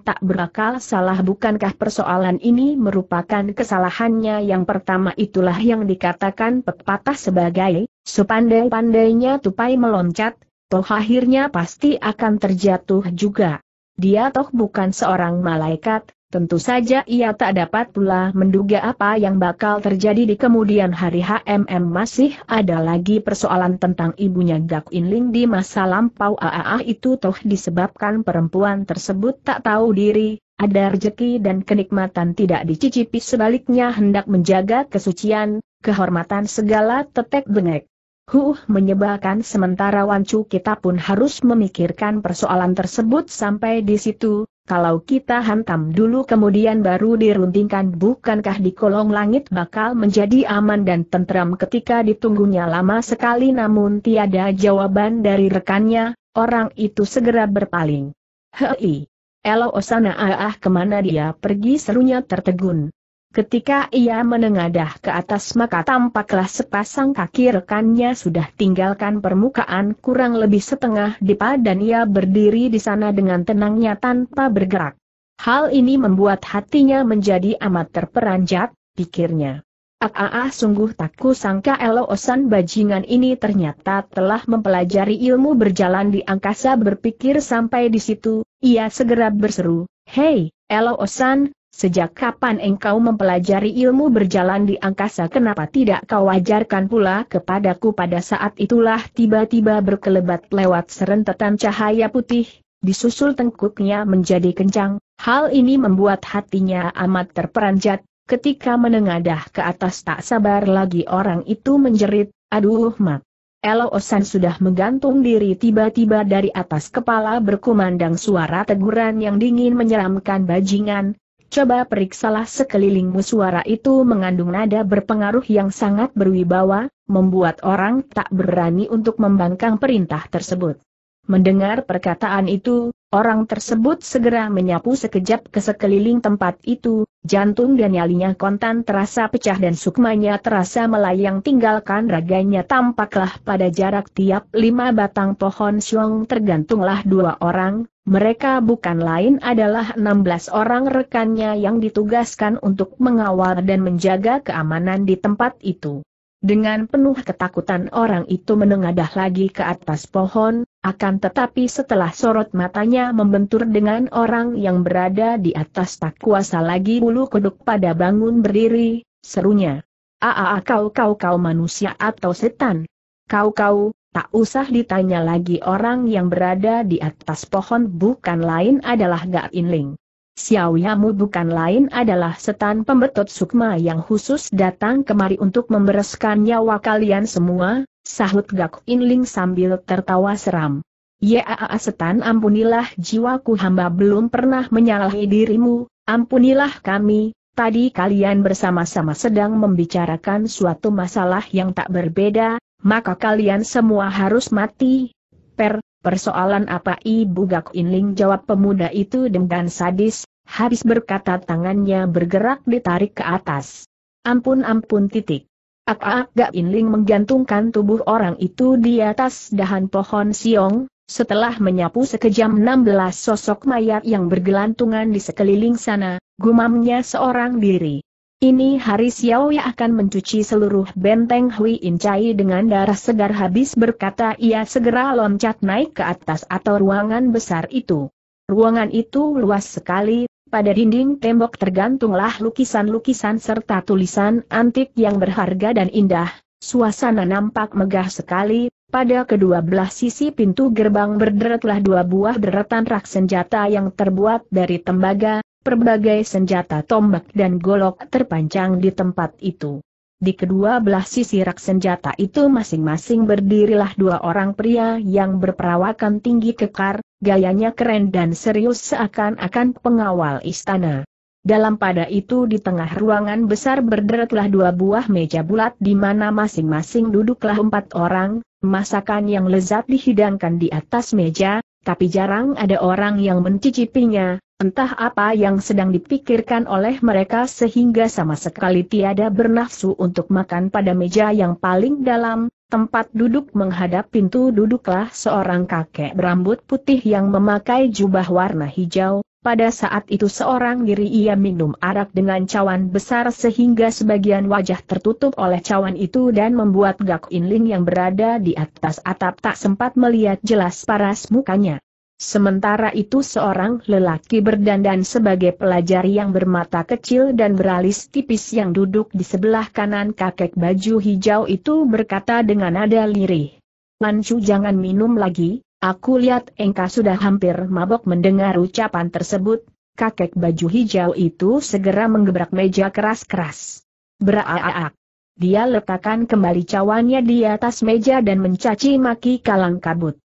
tak berakal salah bukankah persoalan ini merupakan kesalahannya yang pertama itulah yang dikatakan pepatah sebagai, sepandai-pandainya tupai meloncat, toh akhirnya pasti akan terjatuh juga. Dia toh bukan seorang malaikat, Tentu saja ia tak dapat pula menduga apa yang bakal terjadi di kemudian hari HMM masih ada lagi persoalan tentang ibunya Gak Inling di masa lampau AAA itu toh disebabkan perempuan tersebut tak tahu diri, ada rejeki dan kenikmatan tidak dicicipi sebaliknya hendak menjaga kesucian, kehormatan segala tetek bengek. Huh menyebalkan sementara Wancu kita pun harus memikirkan persoalan tersebut sampai di situ, kalau kita hantam dulu kemudian baru diruntingkan bukankah di kolong langit bakal menjadi aman dan tentram ketika ditunggunya lama sekali namun tiada jawaban dari rekannya, orang itu segera berpaling. Hei! Elo osana ah, ah kemana dia pergi serunya tertegun. Ketika ia menengadah ke atas maka tampaklah sepasang kaki rekannya sudah tinggalkan permukaan kurang lebih setengah dipa dan ia berdiri di sana dengan tenangnya tanpa bergerak. Hal ini membuat hatinya menjadi amat terperanjat, pikirnya. Ah, ah, ah sungguh tak kusangka Eloosan bajingan ini ternyata telah mempelajari ilmu berjalan di angkasa berpikir sampai di situ, ia segera berseru, Hei, Eloosan, Sejak kapan engkau mempelajari ilmu berjalan di angkasa kenapa tidak kau ajarkan pula kepadaku pada saat itulah tiba-tiba berkelebat lewat serentetan cahaya putih, disusul tengkuknya menjadi kencang, hal ini membuat hatinya amat terperanjat, ketika menengadah ke atas tak sabar lagi orang itu menjerit, aduh mak. Eloosan sudah menggantung diri tiba-tiba dari atas kepala berkumandang suara teguran yang dingin menyeramkan bajingan, Coba periksalah sekelilingmu suara itu mengandung nada berpengaruh yang sangat berwibawa, membuat orang tak berani untuk membangkang perintah tersebut. Mendengar perkataan itu, orang tersebut segera menyapu sekejap ke sekeliling tempat itu, Jantung dan nyalinya kontan terasa pecah dan sukmanya terasa melayang tinggalkan raganya tampaklah pada jarak tiap lima batang pohon siong tergantunglah dua orang, mereka bukan lain adalah enam belas orang rekannya yang ditugaskan untuk mengawal dan menjaga keamanan di tempat itu. Dengan penuh ketakutan orang itu menengadah lagi ke atas pohon, akan tetapi setelah sorot matanya membentur dengan orang yang berada di atas tak kuasa lagi bulu kuduk pada bangun berdiri, serunya. Aa kau kau kau manusia atau setan? Kau kau, tak usah ditanya lagi orang yang berada di atas pohon bukan lain adalah gak inling. Xiao Yamu bukan lain adalah setan pembetot sukma yang khusus datang kemari untuk membereskan nyawa kalian semua, sahut Gak Inling sambil tertawa seram. Yaa ya, setan ampunilah jiwaku hamba belum pernah menyalahi dirimu, ampunilah kami, tadi kalian bersama-sama sedang membicarakan suatu masalah yang tak berbeda, maka kalian semua harus mati. Per, Persoalan apa Ibu Gak Inling jawab pemuda itu dengan sadis, habis berkata tangannya bergerak ditarik ke atas. Ampun ampun titik. Apa ak Gak Inling menggantungkan tubuh orang itu di atas dahan pohon siong, setelah menyapu sekejam 16 sosok mayat yang bergelantungan di sekeliling sana, gumamnya seorang diri. Ini hari Ya akan mencuci seluruh benteng Hui Incai dengan darah segar habis berkata ia segera loncat naik ke atas atau ruangan besar itu. Ruangan itu luas sekali, pada dinding tembok tergantunglah lukisan-lukisan serta tulisan antik yang berharga dan indah, suasana nampak megah sekali, pada kedua belah sisi pintu gerbang berderetlah dua buah deretan rak senjata yang terbuat dari tembaga, Berbagai senjata tombak dan golok terpanjang di tempat itu. Di kedua belah sisi rak senjata itu masing-masing berdirilah dua orang pria yang berperawakan tinggi kekar, gayanya keren dan serius seakan-akan pengawal istana. Dalam pada itu di tengah ruangan besar berderetlah dua buah meja bulat di mana masing-masing duduklah empat orang, masakan yang lezat dihidangkan di atas meja, tapi jarang ada orang yang mencicipinya, Entah apa yang sedang dipikirkan oleh mereka sehingga sama sekali tiada bernafsu untuk makan pada meja yang paling dalam, tempat duduk menghadap pintu duduklah seorang kakek berambut putih yang memakai jubah warna hijau, pada saat itu seorang diri ia minum arak dengan cawan besar sehingga sebagian wajah tertutup oleh cawan itu dan membuat Gak Inling yang berada di atas atap tak sempat melihat jelas paras mukanya. Sementara itu seorang lelaki berdandan sebagai pelajar yang bermata kecil dan beralis tipis yang duduk di sebelah kanan kakek baju hijau itu berkata dengan nada lirih. “Lancu jangan minum lagi, aku lihat Engka sudah hampir mabok mendengar ucapan tersebut. Kakek baju hijau itu segera menggebrak meja keras-keras. Beraak. Dia letakkan kembali cawannya di atas meja dan mencaci maki kalang kabut.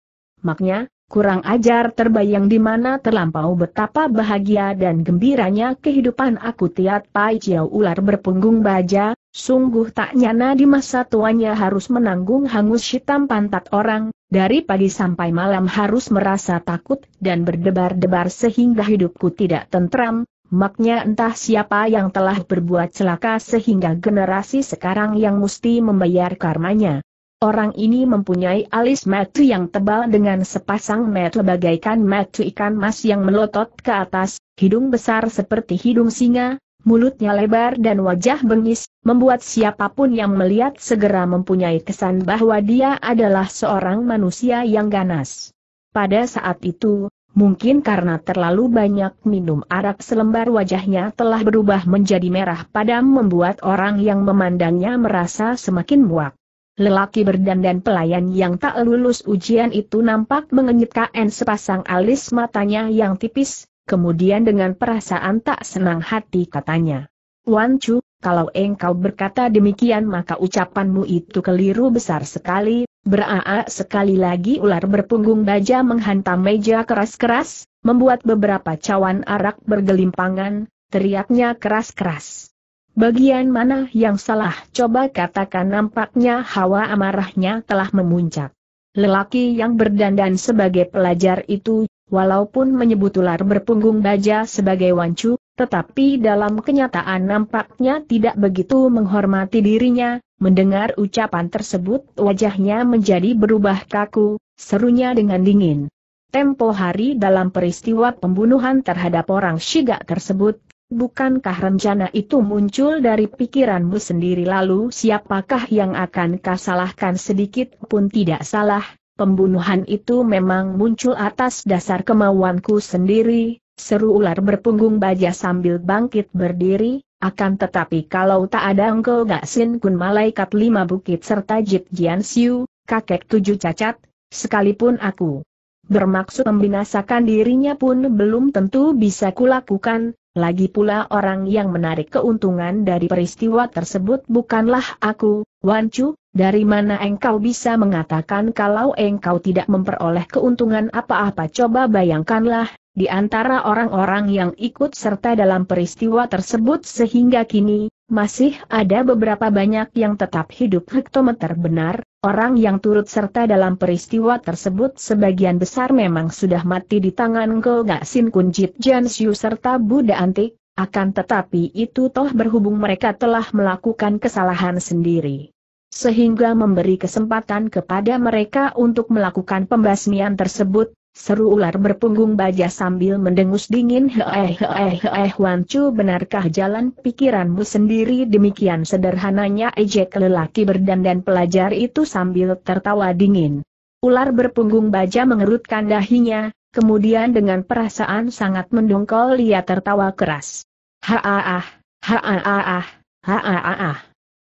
Maknya, Kurang ajar terbayang di mana terlampau betapa bahagia dan gembiranya kehidupan aku tiat Pai Chiao ular berpunggung baja, sungguh tak nyana di masa tuanya harus menanggung hangus hitam pantat orang, dari pagi sampai malam harus merasa takut dan berdebar-debar sehingga hidupku tidak tentram, maknya entah siapa yang telah berbuat celaka sehingga generasi sekarang yang mesti membayar karmanya. Orang ini mempunyai alis matu yang tebal dengan sepasang mata bagaikan matu ikan mas yang melotot ke atas, hidung besar seperti hidung singa, mulutnya lebar dan wajah bengis, membuat siapapun yang melihat segera mempunyai kesan bahwa dia adalah seorang manusia yang ganas. Pada saat itu, mungkin karena terlalu banyak minum arak selembar wajahnya telah berubah menjadi merah padam membuat orang yang memandangnya merasa semakin muak. Lelaki berdandan pelayan yang tak lulus ujian itu nampak mengenyitkan sepasang alis matanya yang tipis, kemudian dengan perasaan tak senang hati katanya. Wan Chu, kalau engkau berkata demikian maka ucapanmu itu keliru besar sekali, beraa sekali lagi ular berpunggung baja menghantam meja keras-keras, membuat beberapa cawan arak bergelimpangan, teriaknya keras-keras. Bagian mana yang salah coba katakan nampaknya hawa amarahnya telah memuncak. Lelaki yang berdandan sebagai pelajar itu, walaupun menyebut ular berpunggung baja sebagai wancu, tetapi dalam kenyataan nampaknya tidak begitu menghormati dirinya, mendengar ucapan tersebut wajahnya menjadi berubah kaku, serunya dengan dingin. Tempo hari dalam peristiwa pembunuhan terhadap orang Shiga tersebut, Bukankah rencana itu muncul dari pikiranmu sendiri lalu siapakah yang akan kasalahkan sedikit pun tidak salah, pembunuhan itu memang muncul atas dasar kemauanku sendiri, seru ular berpunggung baja sambil bangkit berdiri, akan tetapi kalau tak ada engkau gak sin kun malaikat lima bukit serta jit jian siu, kakek tujuh cacat, sekalipun aku bermaksud membinasakan dirinya pun belum tentu bisa kulakukan, lagi pula orang yang menarik keuntungan dari peristiwa tersebut bukanlah aku, Wan Wancu, dari mana engkau bisa mengatakan kalau engkau tidak memperoleh keuntungan apa-apa coba bayangkanlah, di antara orang-orang yang ikut serta dalam peristiwa tersebut sehingga kini, masih ada beberapa banyak yang tetap hidup hektometer benar, orang yang turut serta dalam peristiwa tersebut sebagian besar memang sudah mati di tangan Golga Kunjit Jansiu serta Buddha Antik, akan tetapi itu toh berhubung mereka telah melakukan kesalahan sendiri sehingga memberi kesempatan kepada mereka untuk melakukan pembasmian tersebut, Seru ular berpunggung baja sambil mendengus dingin heeh heeh heeh Wancu benarkah jalan pikiranmu sendiri demikian sederhananya ejek lelaki berdandan pelajar itu sambil tertawa dingin. Ular berpunggung baja mengerutkan dahinya, kemudian dengan perasaan sangat mendongkol ia tertawa keras. Haaah, ah, haaah, ah, ah, haaah,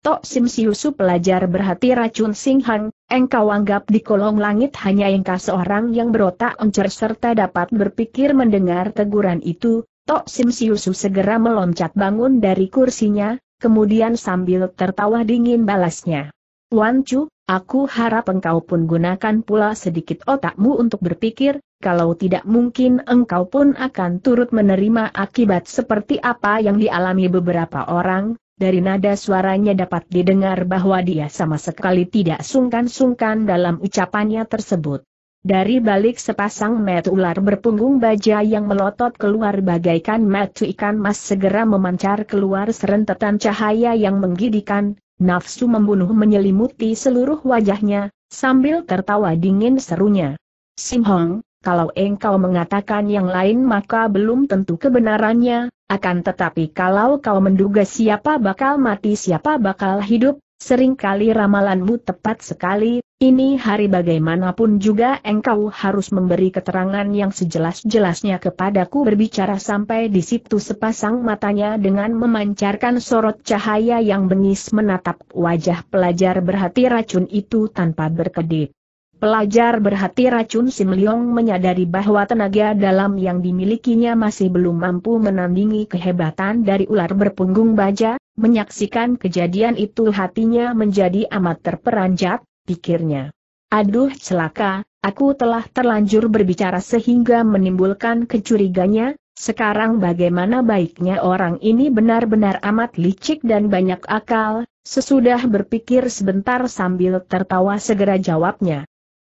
Tok Sim Siusu pelajar berhati racun Sing Hang, engkau anggap di kolong langit hanya engkau seorang yang berotak encer serta dapat berpikir mendengar teguran itu, Tok Sim Siusu segera meloncat bangun dari kursinya, kemudian sambil tertawa dingin balasnya. Wan Chu, aku harap engkau pun gunakan pula sedikit otakmu untuk berpikir, kalau tidak mungkin engkau pun akan turut menerima akibat seperti apa yang dialami beberapa orang, dari nada suaranya dapat didengar bahwa dia sama sekali tidak sungkan-sungkan dalam ucapannya tersebut. Dari balik sepasang mata ular berpunggung baja yang melotot keluar bagaikan mata ikan mas segera memancar keluar serentetan cahaya yang menggidikan, nafsu membunuh menyelimuti seluruh wajahnya, sambil tertawa dingin serunya. Sim Hong, kalau engkau mengatakan yang lain maka belum tentu kebenarannya, akan tetapi kalau kau menduga siapa bakal mati siapa bakal hidup, seringkali ramalanmu tepat sekali, ini hari bagaimanapun juga engkau harus memberi keterangan yang sejelas-jelasnya kepadaku berbicara sampai di situ sepasang matanya dengan memancarkan sorot cahaya yang bengis menatap wajah pelajar berhati racun itu tanpa berkedip. Pelajar berhati racun Sim Leong menyadari bahwa tenaga dalam yang dimilikinya masih belum mampu menandingi kehebatan dari ular berpunggung baja, menyaksikan kejadian itu hatinya menjadi amat terperanjat, pikirnya. Aduh celaka, aku telah terlanjur berbicara sehingga menimbulkan kecuriganya, sekarang bagaimana baiknya orang ini benar-benar amat licik dan banyak akal, sesudah berpikir sebentar sambil tertawa segera jawabnya.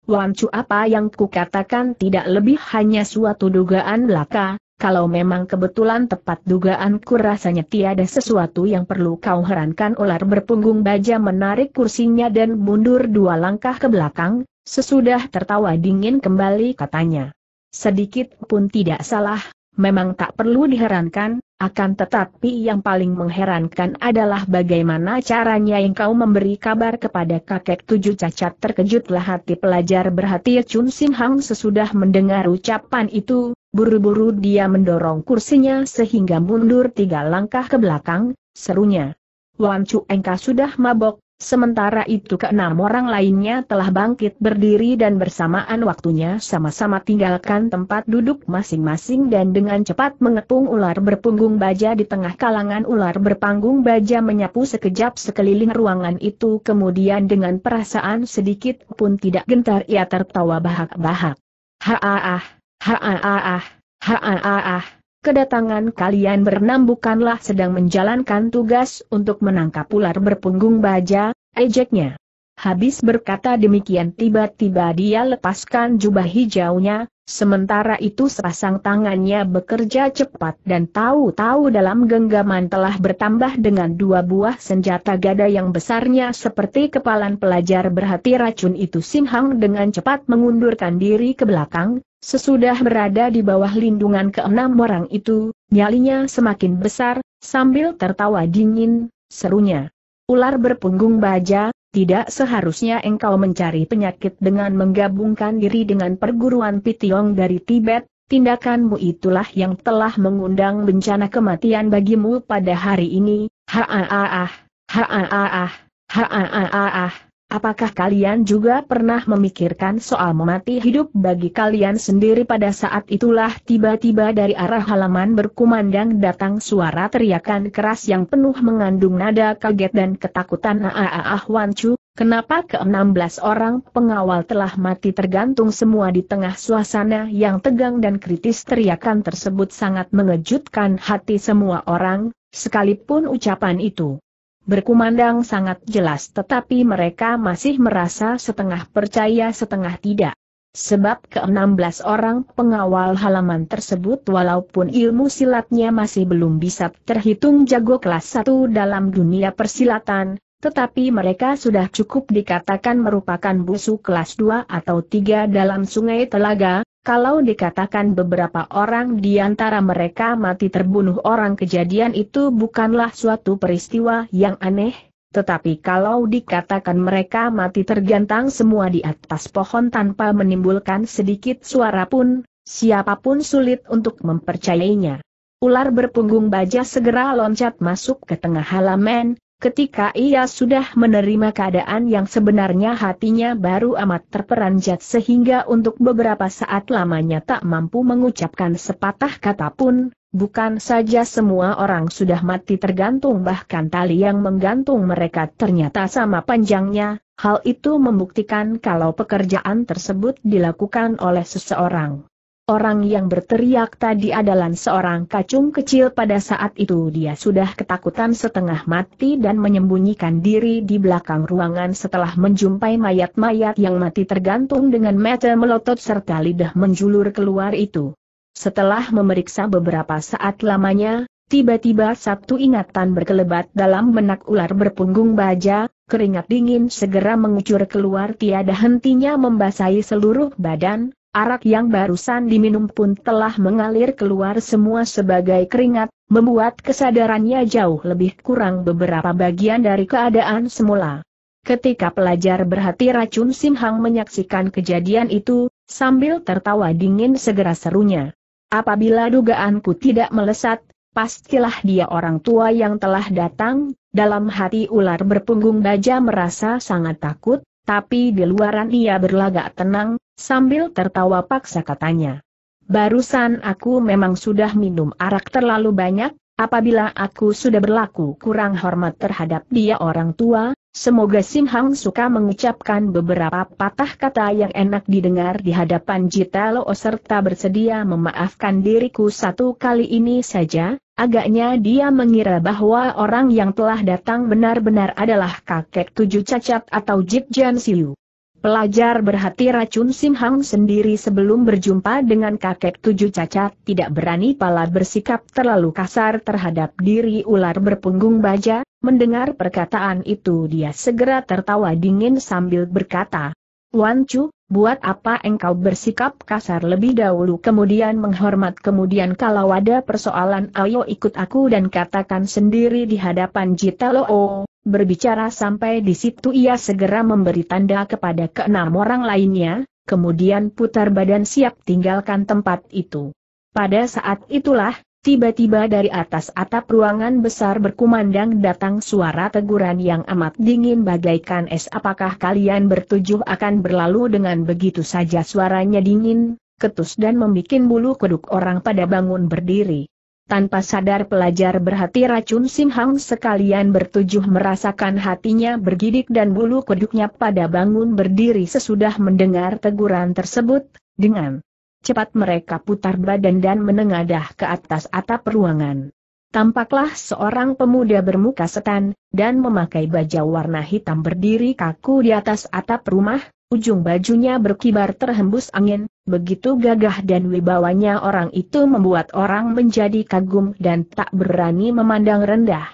Lancu apa yang kukatakan tidak lebih hanya suatu dugaan belaka, kalau memang kebetulan tepat dugaanku rasanya tiada sesuatu yang perlu kau herankan ular berpunggung baja menarik kursinya dan mundur dua langkah ke belakang, sesudah tertawa dingin kembali katanya. Sedikit pun tidak salah, memang tak perlu diherankan, akan tetapi yang paling mengherankan adalah bagaimana caranya yang kau memberi kabar kepada kakek tujuh cacat terkejutlah hati pelajar berhati Chun Sin Hang sesudah mendengar ucapan itu, buru-buru dia mendorong kursinya sehingga mundur tiga langkah ke belakang, serunya. Wan Chu Engka sudah mabok, Sementara itu keenam orang lainnya telah bangkit berdiri dan bersamaan waktunya sama-sama tinggalkan tempat duduk masing-masing dan dengan cepat mengepung ular berpunggung baja di tengah kalangan ular berpanggung baja menyapu sekejap sekeliling ruangan itu kemudian dengan perasaan sedikit pun tidak gentar ia tertawa bahak-bahak. Ha-ah-ah, ha-ah-ah, ha-ah-ah kedatangan kalian berenam bukanlah sedang menjalankan tugas untuk menangkap ular berpunggung baja, ejeknya. Habis berkata demikian tiba-tiba dia lepaskan jubah hijaunya, sementara itu sepasang tangannya bekerja cepat dan tahu-tahu dalam genggaman telah bertambah dengan dua buah senjata gada yang besarnya seperti kepalan pelajar berhati racun itu Sinhang dengan cepat mengundurkan diri ke belakang, Sesudah berada di bawah lindungan keenam orang itu, nyalinya semakin besar, sambil tertawa dingin, serunya. Ular berpunggung baja, tidak seharusnya engkau mencari penyakit dengan menggabungkan diri dengan perguruan Pitiong dari Tibet, tindakanmu itulah yang telah mengundang bencana kematian bagimu pada hari ini, ha ah ah ah, ha ah ah ah, ha ah ah ah. Apakah kalian juga pernah memikirkan soal memati hidup bagi kalian sendiri pada saat itulah tiba-tiba dari arah halaman berkumandang datang suara teriakan keras yang penuh mengandung nada kaget dan ketakutan Aaah ah, ah, Wancu, kenapa ke-16 orang pengawal telah mati tergantung semua di tengah suasana yang tegang dan kritis teriakan tersebut sangat mengejutkan hati semua orang, sekalipun ucapan itu berkumandang sangat jelas tetapi mereka masih merasa setengah percaya setengah tidak. Sebab ke-16 orang pengawal halaman tersebut walaupun ilmu silatnya masih belum bisa terhitung jago kelas 1 dalam dunia persilatan, tetapi mereka sudah cukup dikatakan merupakan busu kelas 2 atau 3 dalam sungai Telaga, kalau dikatakan beberapa orang di antara mereka mati terbunuh orang kejadian itu bukanlah suatu peristiwa yang aneh, tetapi kalau dikatakan mereka mati tergantang semua di atas pohon tanpa menimbulkan sedikit suara pun, siapapun sulit untuk mempercayainya. Ular berpunggung baja segera loncat masuk ke tengah halaman, Ketika ia sudah menerima keadaan yang sebenarnya hatinya baru amat terperanjat sehingga untuk beberapa saat lamanya tak mampu mengucapkan sepatah kata pun, bukan saja semua orang sudah mati tergantung bahkan tali yang menggantung mereka ternyata sama panjangnya, hal itu membuktikan kalau pekerjaan tersebut dilakukan oleh seseorang. Orang yang berteriak tadi adalah seorang kacung kecil pada saat itu dia sudah ketakutan setengah mati dan menyembunyikan diri di belakang ruangan setelah menjumpai mayat-mayat yang mati tergantung dengan mata melotot serta lidah menjulur keluar itu. Setelah memeriksa beberapa saat lamanya, tiba-tiba satu ingatan berkelebat dalam benak ular berpunggung baja, keringat dingin segera mengucur keluar tiada hentinya membasahi seluruh badan, Arak yang barusan diminum pun telah mengalir keluar semua sebagai keringat, membuat kesadarannya jauh lebih kurang beberapa bagian dari keadaan semula. Ketika pelajar berhati racun Simhang menyaksikan kejadian itu, sambil tertawa dingin segera serunya. Apabila dugaanku tidak melesat, pastilah dia orang tua yang telah datang, dalam hati ular berpunggung baja merasa sangat takut, tapi di luaran ia berlagak tenang, Sambil tertawa paksa katanya. Barusan aku memang sudah minum arak terlalu banyak, apabila aku sudah berlaku kurang hormat terhadap dia orang tua, semoga Sim Hang suka mengucapkan beberapa patah kata yang enak didengar di hadapan Jita Lo serta bersedia memaafkan diriku satu kali ini saja, agaknya dia mengira bahwa orang yang telah datang benar-benar adalah kakek tujuh cacat atau Jip Jan Siu. Pelajar berhati racun Sim Hang sendiri sebelum berjumpa dengan kakek tujuh cacat tidak berani pala bersikap terlalu kasar terhadap diri ular berpunggung baja, mendengar perkataan itu dia segera tertawa dingin sambil berkata, Wan Chu, buat apa engkau bersikap kasar lebih dahulu kemudian menghormat kemudian kalau ada persoalan ayo ikut aku dan katakan sendiri di hadapan Jita Loo. Berbicara sampai di situ ia segera memberi tanda kepada keenam orang lainnya, kemudian putar badan siap tinggalkan tempat itu. Pada saat itulah, tiba-tiba dari atas atap ruangan besar berkumandang datang suara teguran yang amat dingin bagaikan es apakah kalian bertujuh akan berlalu dengan begitu saja suaranya dingin, ketus dan membuat bulu kuduk orang pada bangun berdiri. Tanpa sadar pelajar berhati racun Sim sekalian bertujuh merasakan hatinya bergidik dan bulu kuduknya pada bangun berdiri sesudah mendengar teguran tersebut, dengan cepat mereka putar badan dan menengadah ke atas atap ruangan. Tampaklah seorang pemuda bermuka setan, dan memakai baja warna hitam berdiri kaku di atas atap rumah, ujung bajunya berkibar terhembus angin, Begitu gagah dan wibawanya orang itu membuat orang menjadi kagum dan tak berani memandang rendah.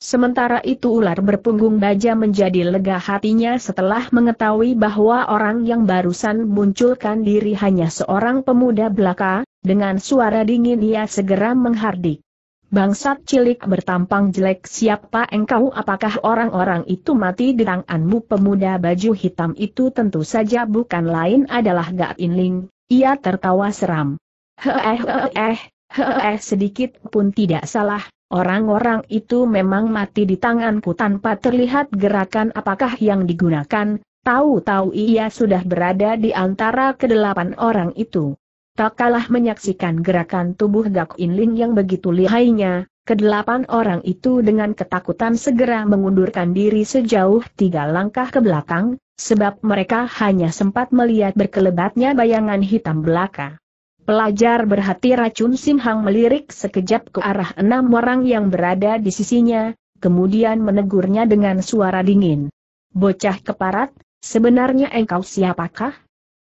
Sementara itu ular berpunggung baja menjadi lega hatinya setelah mengetahui bahwa orang yang barusan munculkan diri hanya seorang pemuda belaka, dengan suara dingin ia segera menghardik. Bangsat cilik bertampang jelek siapa engkau apakah orang-orang itu mati di tanganmu pemuda baju hitam itu tentu saja bukan lain adalah Gak Inling, ia tertawa seram. Heeh eh, heeh eh, eh, sedikit pun tidak salah, orang-orang itu memang mati di tanganku tanpa terlihat gerakan apakah yang digunakan, tahu-tahu ia sudah berada di antara kedelapan orang itu. Tak kalah menyaksikan gerakan tubuh Gak inling yang begitu lihainya, Kedelapan orang itu dengan ketakutan segera mengundurkan diri sejauh tiga langkah ke belakang, Sebab mereka hanya sempat melihat berkelebatnya bayangan hitam belaka. Pelajar berhati racun Simhang melirik sekejap ke arah enam orang yang berada di sisinya, kemudian menegurnya dengan suara dingin. Bocah keparat, sebenarnya engkau siapakah?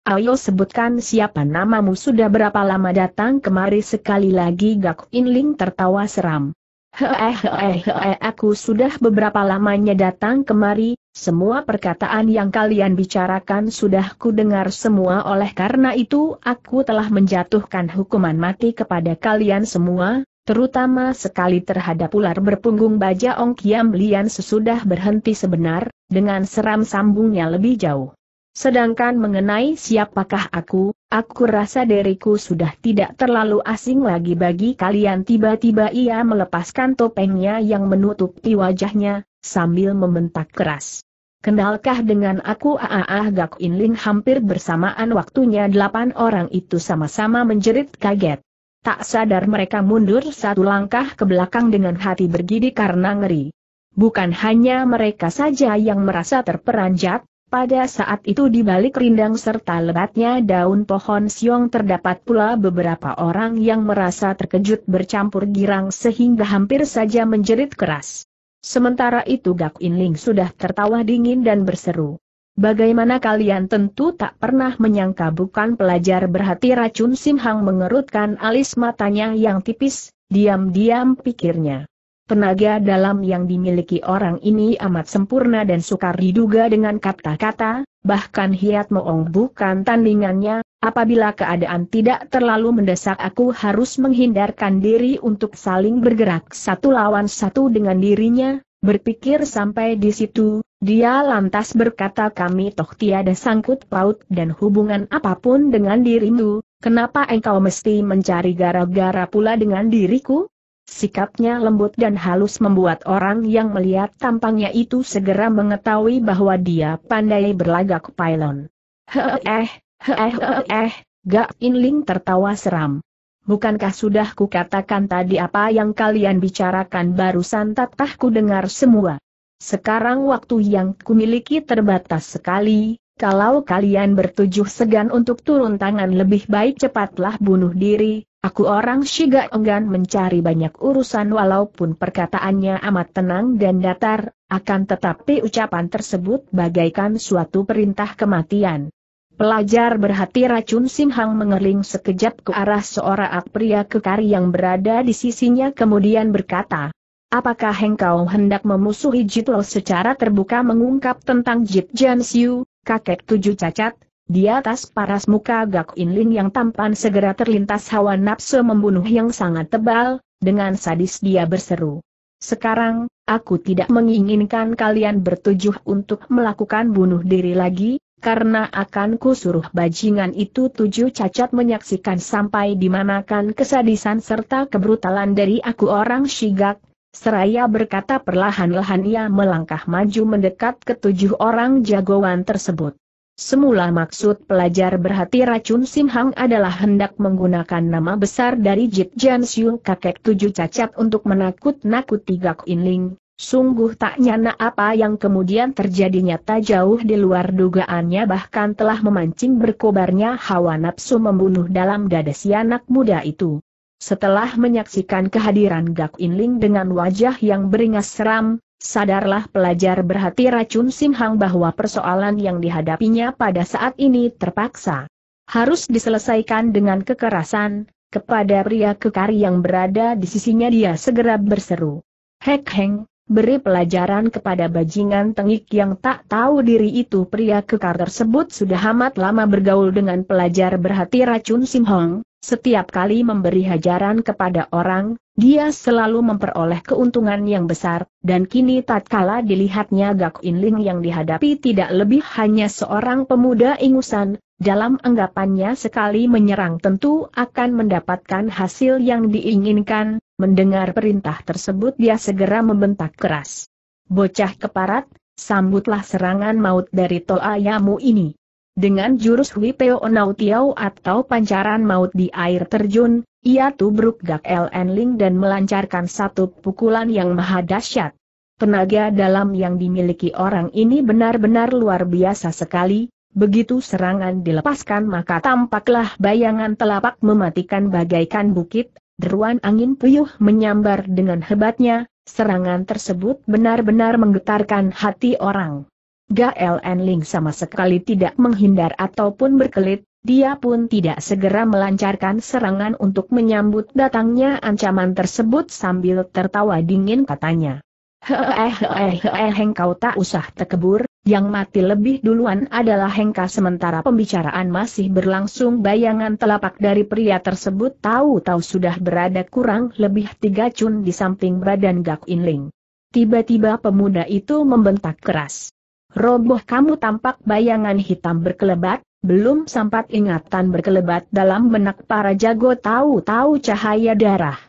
Ayo sebutkan siapa namamu sudah berapa lama datang kemari sekali lagi Gak Inling tertawa seram. Hehehe, eh eh, aku sudah beberapa lamanya datang kemari, semua perkataan yang kalian bicarakan sudah kudengar semua oleh karena itu aku telah menjatuhkan hukuman mati kepada kalian semua, terutama sekali terhadap ular berpunggung baja Ong Kiam Lian sesudah berhenti sebenar, dengan seram sambungnya lebih jauh. Sedangkan mengenai siapakah aku, aku rasa diriku sudah tidak terlalu asing lagi bagi kalian tiba-tiba ia melepaskan topengnya yang menutupi wajahnya, sambil membentak keras. Kenalkah dengan aku Aaah Gak In hampir bersamaan waktunya delapan orang itu sama-sama menjerit kaget. Tak sadar mereka mundur satu langkah ke belakang dengan hati bergidi karena ngeri. Bukan hanya mereka saja yang merasa terperanjat, pada saat itu di balik rindang serta lebatnya daun pohon siong terdapat pula beberapa orang yang merasa terkejut bercampur girang sehingga hampir saja menjerit keras. Sementara itu Gak Inling sudah tertawa dingin dan berseru. Bagaimana kalian tentu tak pernah menyangka bukan pelajar berhati racun Simhang mengerutkan alis matanya yang tipis, diam-diam pikirnya. Tenaga dalam yang dimiliki orang ini amat sempurna dan sukar diduga dengan kata-kata, bahkan Hiat Moong bukan tandingannya, Apabila keadaan tidak terlalu mendesak aku harus menghindarkan diri untuk saling bergerak satu lawan satu dengan dirinya, berpikir sampai di situ, dia lantas berkata kami toh tiada sangkut paut dan hubungan apapun dengan dirimu, kenapa engkau mesti mencari gara-gara pula dengan diriku? Sikapnya lembut dan halus membuat orang yang melihat tampangnya itu segera mengetahui bahwa dia pandai berlagak pailon. Heeh. Heh heh eh, eh, eh Gak Inling tertawa seram. Bukankah sudah kukatakan tadi apa yang kalian bicarakan barusan tatah ku dengar semua. Sekarang waktu yang kumiliki terbatas sekali, kalau kalian bertujuh segan untuk turun tangan lebih baik cepatlah bunuh diri, aku orang Shiga enggan mencari banyak urusan walaupun perkataannya amat tenang dan datar, akan tetapi ucapan tersebut bagaikan suatu perintah kematian. Pelajar berhati racun Sim Hang mengerling sekejap ke arah seorang pria kekar yang berada di sisinya kemudian berkata, Apakah engkau hendak memusuhi Lo secara terbuka mengungkap tentang Jit Jan Siu, kakek tujuh cacat? Di atas paras muka Gak In Ling yang tampan segera terlintas hawa nafsu membunuh yang sangat tebal, dengan sadis dia berseru. Sekarang, aku tidak menginginkan kalian bertujuh untuk melakukan bunuh diri lagi, karena akan kusuruh bajingan itu tujuh cacat menyaksikan sampai dimanakan kesadisan serta kebrutalan dari aku orang Shigak, Seraya berkata perlahan-lahan ia melangkah maju mendekat ke tujuh orang jagoan tersebut. Semula maksud pelajar berhati racun Simhang adalah hendak menggunakan nama besar dari Jit Jansyu kakek tujuh cacat untuk menakut-nakuti Gak Inling, Sungguh tak nyana apa yang kemudian terjadinya tak jauh di luar dugaannya bahkan telah memancing berkobarnya hawa nafsu membunuh dalam dada si anak muda itu. Setelah menyaksikan kehadiran Gak Inling dengan wajah yang beringas seram, sadarlah pelajar berhati racun Sim Hang bahwa persoalan yang dihadapinya pada saat ini terpaksa. Harus diselesaikan dengan kekerasan, kepada pria kekar yang berada di sisinya dia segera berseru. Hek Heng, beri pelajaran kepada bajingan tengik yang tak tahu diri itu pria kekar tersebut sudah amat lama bergaul dengan pelajar berhati racun Sim Hong. setiap kali memberi hajaran kepada orang, dia selalu memperoleh keuntungan yang besar, dan kini tak tatkala dilihatnya Gak Inling yang dihadapi tidak lebih hanya seorang pemuda ingusan, dalam anggapannya sekali menyerang tentu akan mendapatkan hasil yang diinginkan, Mendengar perintah tersebut dia segera membentak keras. Bocah keparat, sambutlah serangan maut dari Toa Yamu ini. Dengan jurus Wipeo Onautiao atau pancaran maut di air terjun, ia tubruk Gak Ling dan melancarkan satu pukulan yang maha dahsyat. Tenaga dalam yang dimiliki orang ini benar-benar luar biasa sekali, begitu serangan dilepaskan maka tampaklah bayangan telapak mematikan bagaikan bukit, deruan angin puyuh menyambar dengan hebatnya, serangan tersebut benar-benar menggetarkan hati orang. Gael Enling sama sekali tidak menghindar ataupun berkelit, dia pun tidak segera melancarkan serangan untuk menyambut datangnya ancaman tersebut sambil tertawa dingin katanya. Hehehe eh, engkau tak usah tekebur. Yang mati lebih duluan adalah Hengka sementara pembicaraan masih berlangsung bayangan telapak dari pria tersebut tahu-tahu sudah berada kurang lebih tiga cun di samping badan Gak Inling. Tiba-tiba pemuda itu membentak keras. Roboh kamu tampak bayangan hitam berkelebat, belum sempat ingatan berkelebat dalam benak para jago tahu-tahu cahaya darah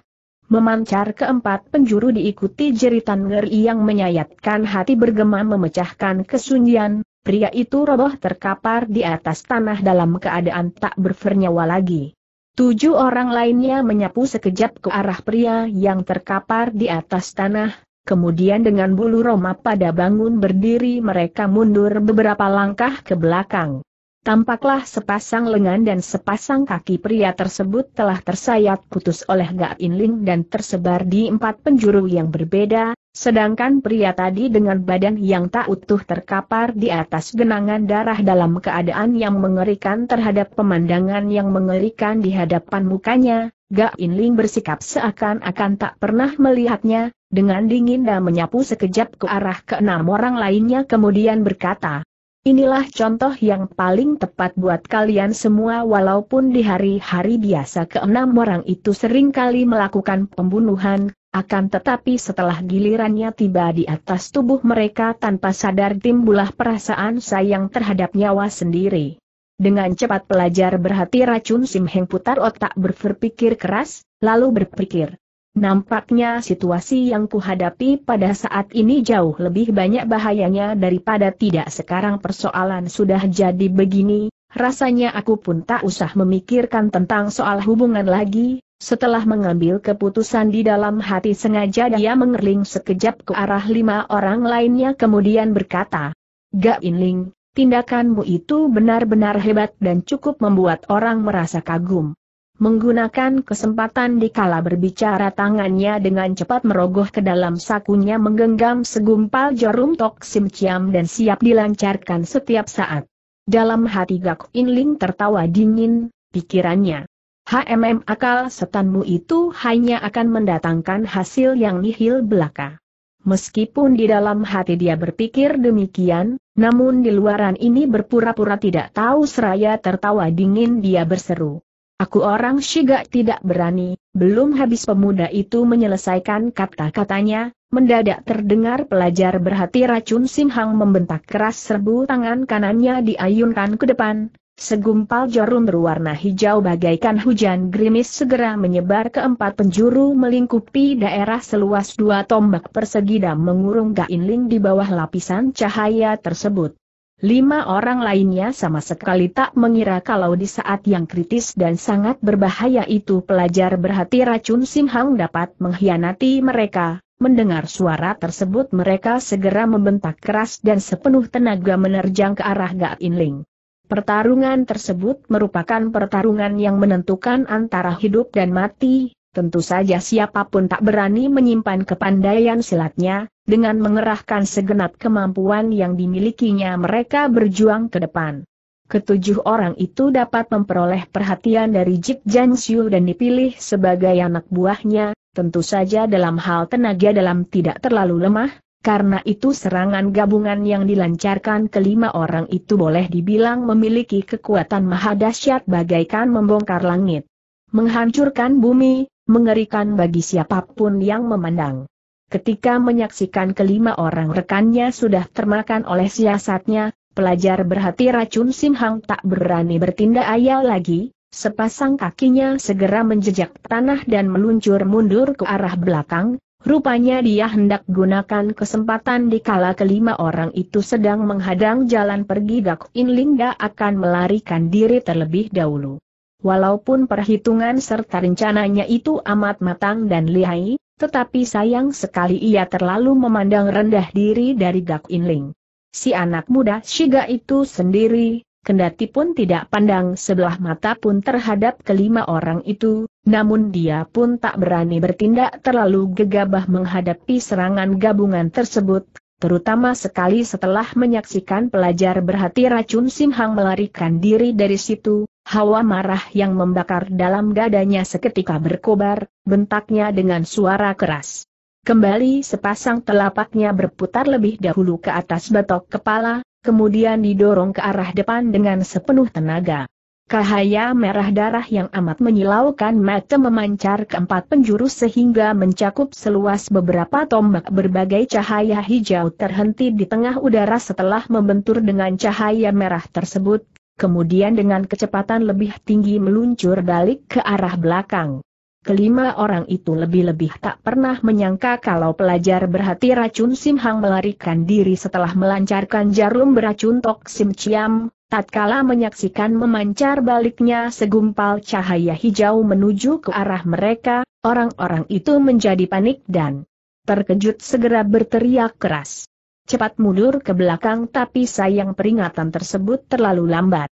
Memancar keempat penjuru diikuti jeritan ngeri yang menyayatkan hati bergema memecahkan kesunyian, pria itu roboh terkapar di atas tanah dalam keadaan tak bernyawa lagi. Tujuh orang lainnya menyapu sekejap ke arah pria yang terkapar di atas tanah, kemudian dengan bulu roma pada bangun berdiri mereka mundur beberapa langkah ke belakang tampaklah sepasang lengan dan sepasang kaki pria tersebut telah tersayat putus oleh Gak Inling dan tersebar di empat penjuru yang berbeda, sedangkan pria tadi dengan badan yang tak utuh terkapar di atas genangan darah dalam keadaan yang mengerikan terhadap pemandangan yang mengerikan di hadapan mukanya, Gak Inling bersikap seakan-akan tak pernah melihatnya, dengan dingin dan menyapu sekejap ke arah keenam orang lainnya kemudian berkata, Inilah contoh yang paling tepat buat kalian semua walaupun di hari-hari biasa keenam orang itu sering kali melakukan pembunuhan, akan tetapi setelah gilirannya tiba di atas tubuh mereka tanpa sadar timbulah perasaan sayang terhadap nyawa sendiri. Dengan cepat pelajar berhati racun Sim putar otak berpikir keras, lalu berpikir, Nampaknya situasi yang kuhadapi pada saat ini jauh lebih banyak bahayanya daripada tidak sekarang persoalan sudah jadi begini, rasanya aku pun tak usah memikirkan tentang soal hubungan lagi, setelah mengambil keputusan di dalam hati sengaja dia mengerling sekejap ke arah lima orang lainnya kemudian berkata, Gak Inling, tindakanmu itu benar-benar hebat dan cukup membuat orang merasa kagum. Menggunakan kesempatan dikala berbicara tangannya dengan cepat merogoh ke dalam sakunya menggenggam segumpal jarum tok sim ciam dan siap dilancarkan setiap saat. Dalam hati Gak Inling tertawa dingin, pikirannya. HMM akal setanmu itu hanya akan mendatangkan hasil yang nihil belaka. Meskipun di dalam hati dia berpikir demikian, namun di luaran ini berpura-pura tidak tahu seraya tertawa dingin dia berseru. Aku orang Shiga tidak berani, belum habis pemuda itu menyelesaikan kata-katanya, mendadak terdengar pelajar berhati racun Simhang membentak keras serbu tangan kanannya diayunkan ke depan, segumpal jarum berwarna hijau bagaikan hujan gerimis segera menyebar ke empat penjuru melingkupi daerah seluas dua tombak persegi dan mengurung ling di bawah lapisan cahaya tersebut. Lima orang lainnya sama sekali tak mengira kalau di saat yang kritis dan sangat berbahaya itu pelajar berhati racun Hang dapat mengkhianati mereka. Mendengar suara tersebut mereka segera membentak keras dan sepenuh tenaga menerjang ke arah Gak Inling. Pertarungan tersebut merupakan pertarungan yang menentukan antara hidup dan mati, tentu saja siapapun tak berani menyimpan kepandaian silatnya, dengan mengerahkan segenap kemampuan yang dimilikinya mereka berjuang ke depan. Ketujuh orang itu dapat memperoleh perhatian dari Jik Jansiu dan dipilih sebagai anak buahnya, tentu saja dalam hal tenaga dalam tidak terlalu lemah, karena itu serangan gabungan yang dilancarkan kelima orang itu boleh dibilang memiliki kekuatan maha dahsyat bagaikan membongkar langit. Menghancurkan bumi, mengerikan bagi siapapun yang memandang. Ketika menyaksikan kelima orang rekannya sudah termakan oleh siasatnya, pelajar berhati racun Sim Hang tak berani bertindak ayal lagi, sepasang kakinya segera menjejak tanah dan meluncur mundur ke arah belakang, Rupanya dia hendak gunakan kesempatan di kala kelima orang itu sedang menghadang jalan pergi Gak In Lingga akan melarikan diri terlebih dahulu. Walaupun perhitungan serta rencananya itu amat matang dan lihai, tetapi sayang sekali ia terlalu memandang rendah diri dari Gak Inling. Si anak muda Shiga itu sendiri, kendati pun tidak pandang sebelah mata pun terhadap kelima orang itu, namun dia pun tak berani bertindak terlalu gegabah menghadapi serangan gabungan tersebut, terutama sekali setelah menyaksikan pelajar berhati racun Simhang melarikan diri dari situ, Hawa marah yang membakar dalam dadanya seketika berkobar, bentaknya dengan suara keras. Kembali sepasang telapaknya berputar lebih dahulu ke atas batok kepala, kemudian didorong ke arah depan dengan sepenuh tenaga. Cahaya merah darah yang amat menyilaukan mata memancar ke empat penjuru sehingga mencakup seluas beberapa tombak berbagai cahaya hijau terhenti di tengah udara setelah membentur dengan cahaya merah tersebut, kemudian dengan kecepatan lebih tinggi meluncur balik ke arah belakang. Kelima orang itu lebih-lebih tak pernah menyangka kalau pelajar berhati racun Sim Hang melarikan diri setelah melancarkan jarum beracun Tok Sim Chiam, tatkala menyaksikan memancar baliknya segumpal cahaya hijau menuju ke arah mereka, orang-orang itu menjadi panik dan terkejut segera berteriak keras cepat mundur ke belakang tapi sayang peringatan tersebut terlalu lambat.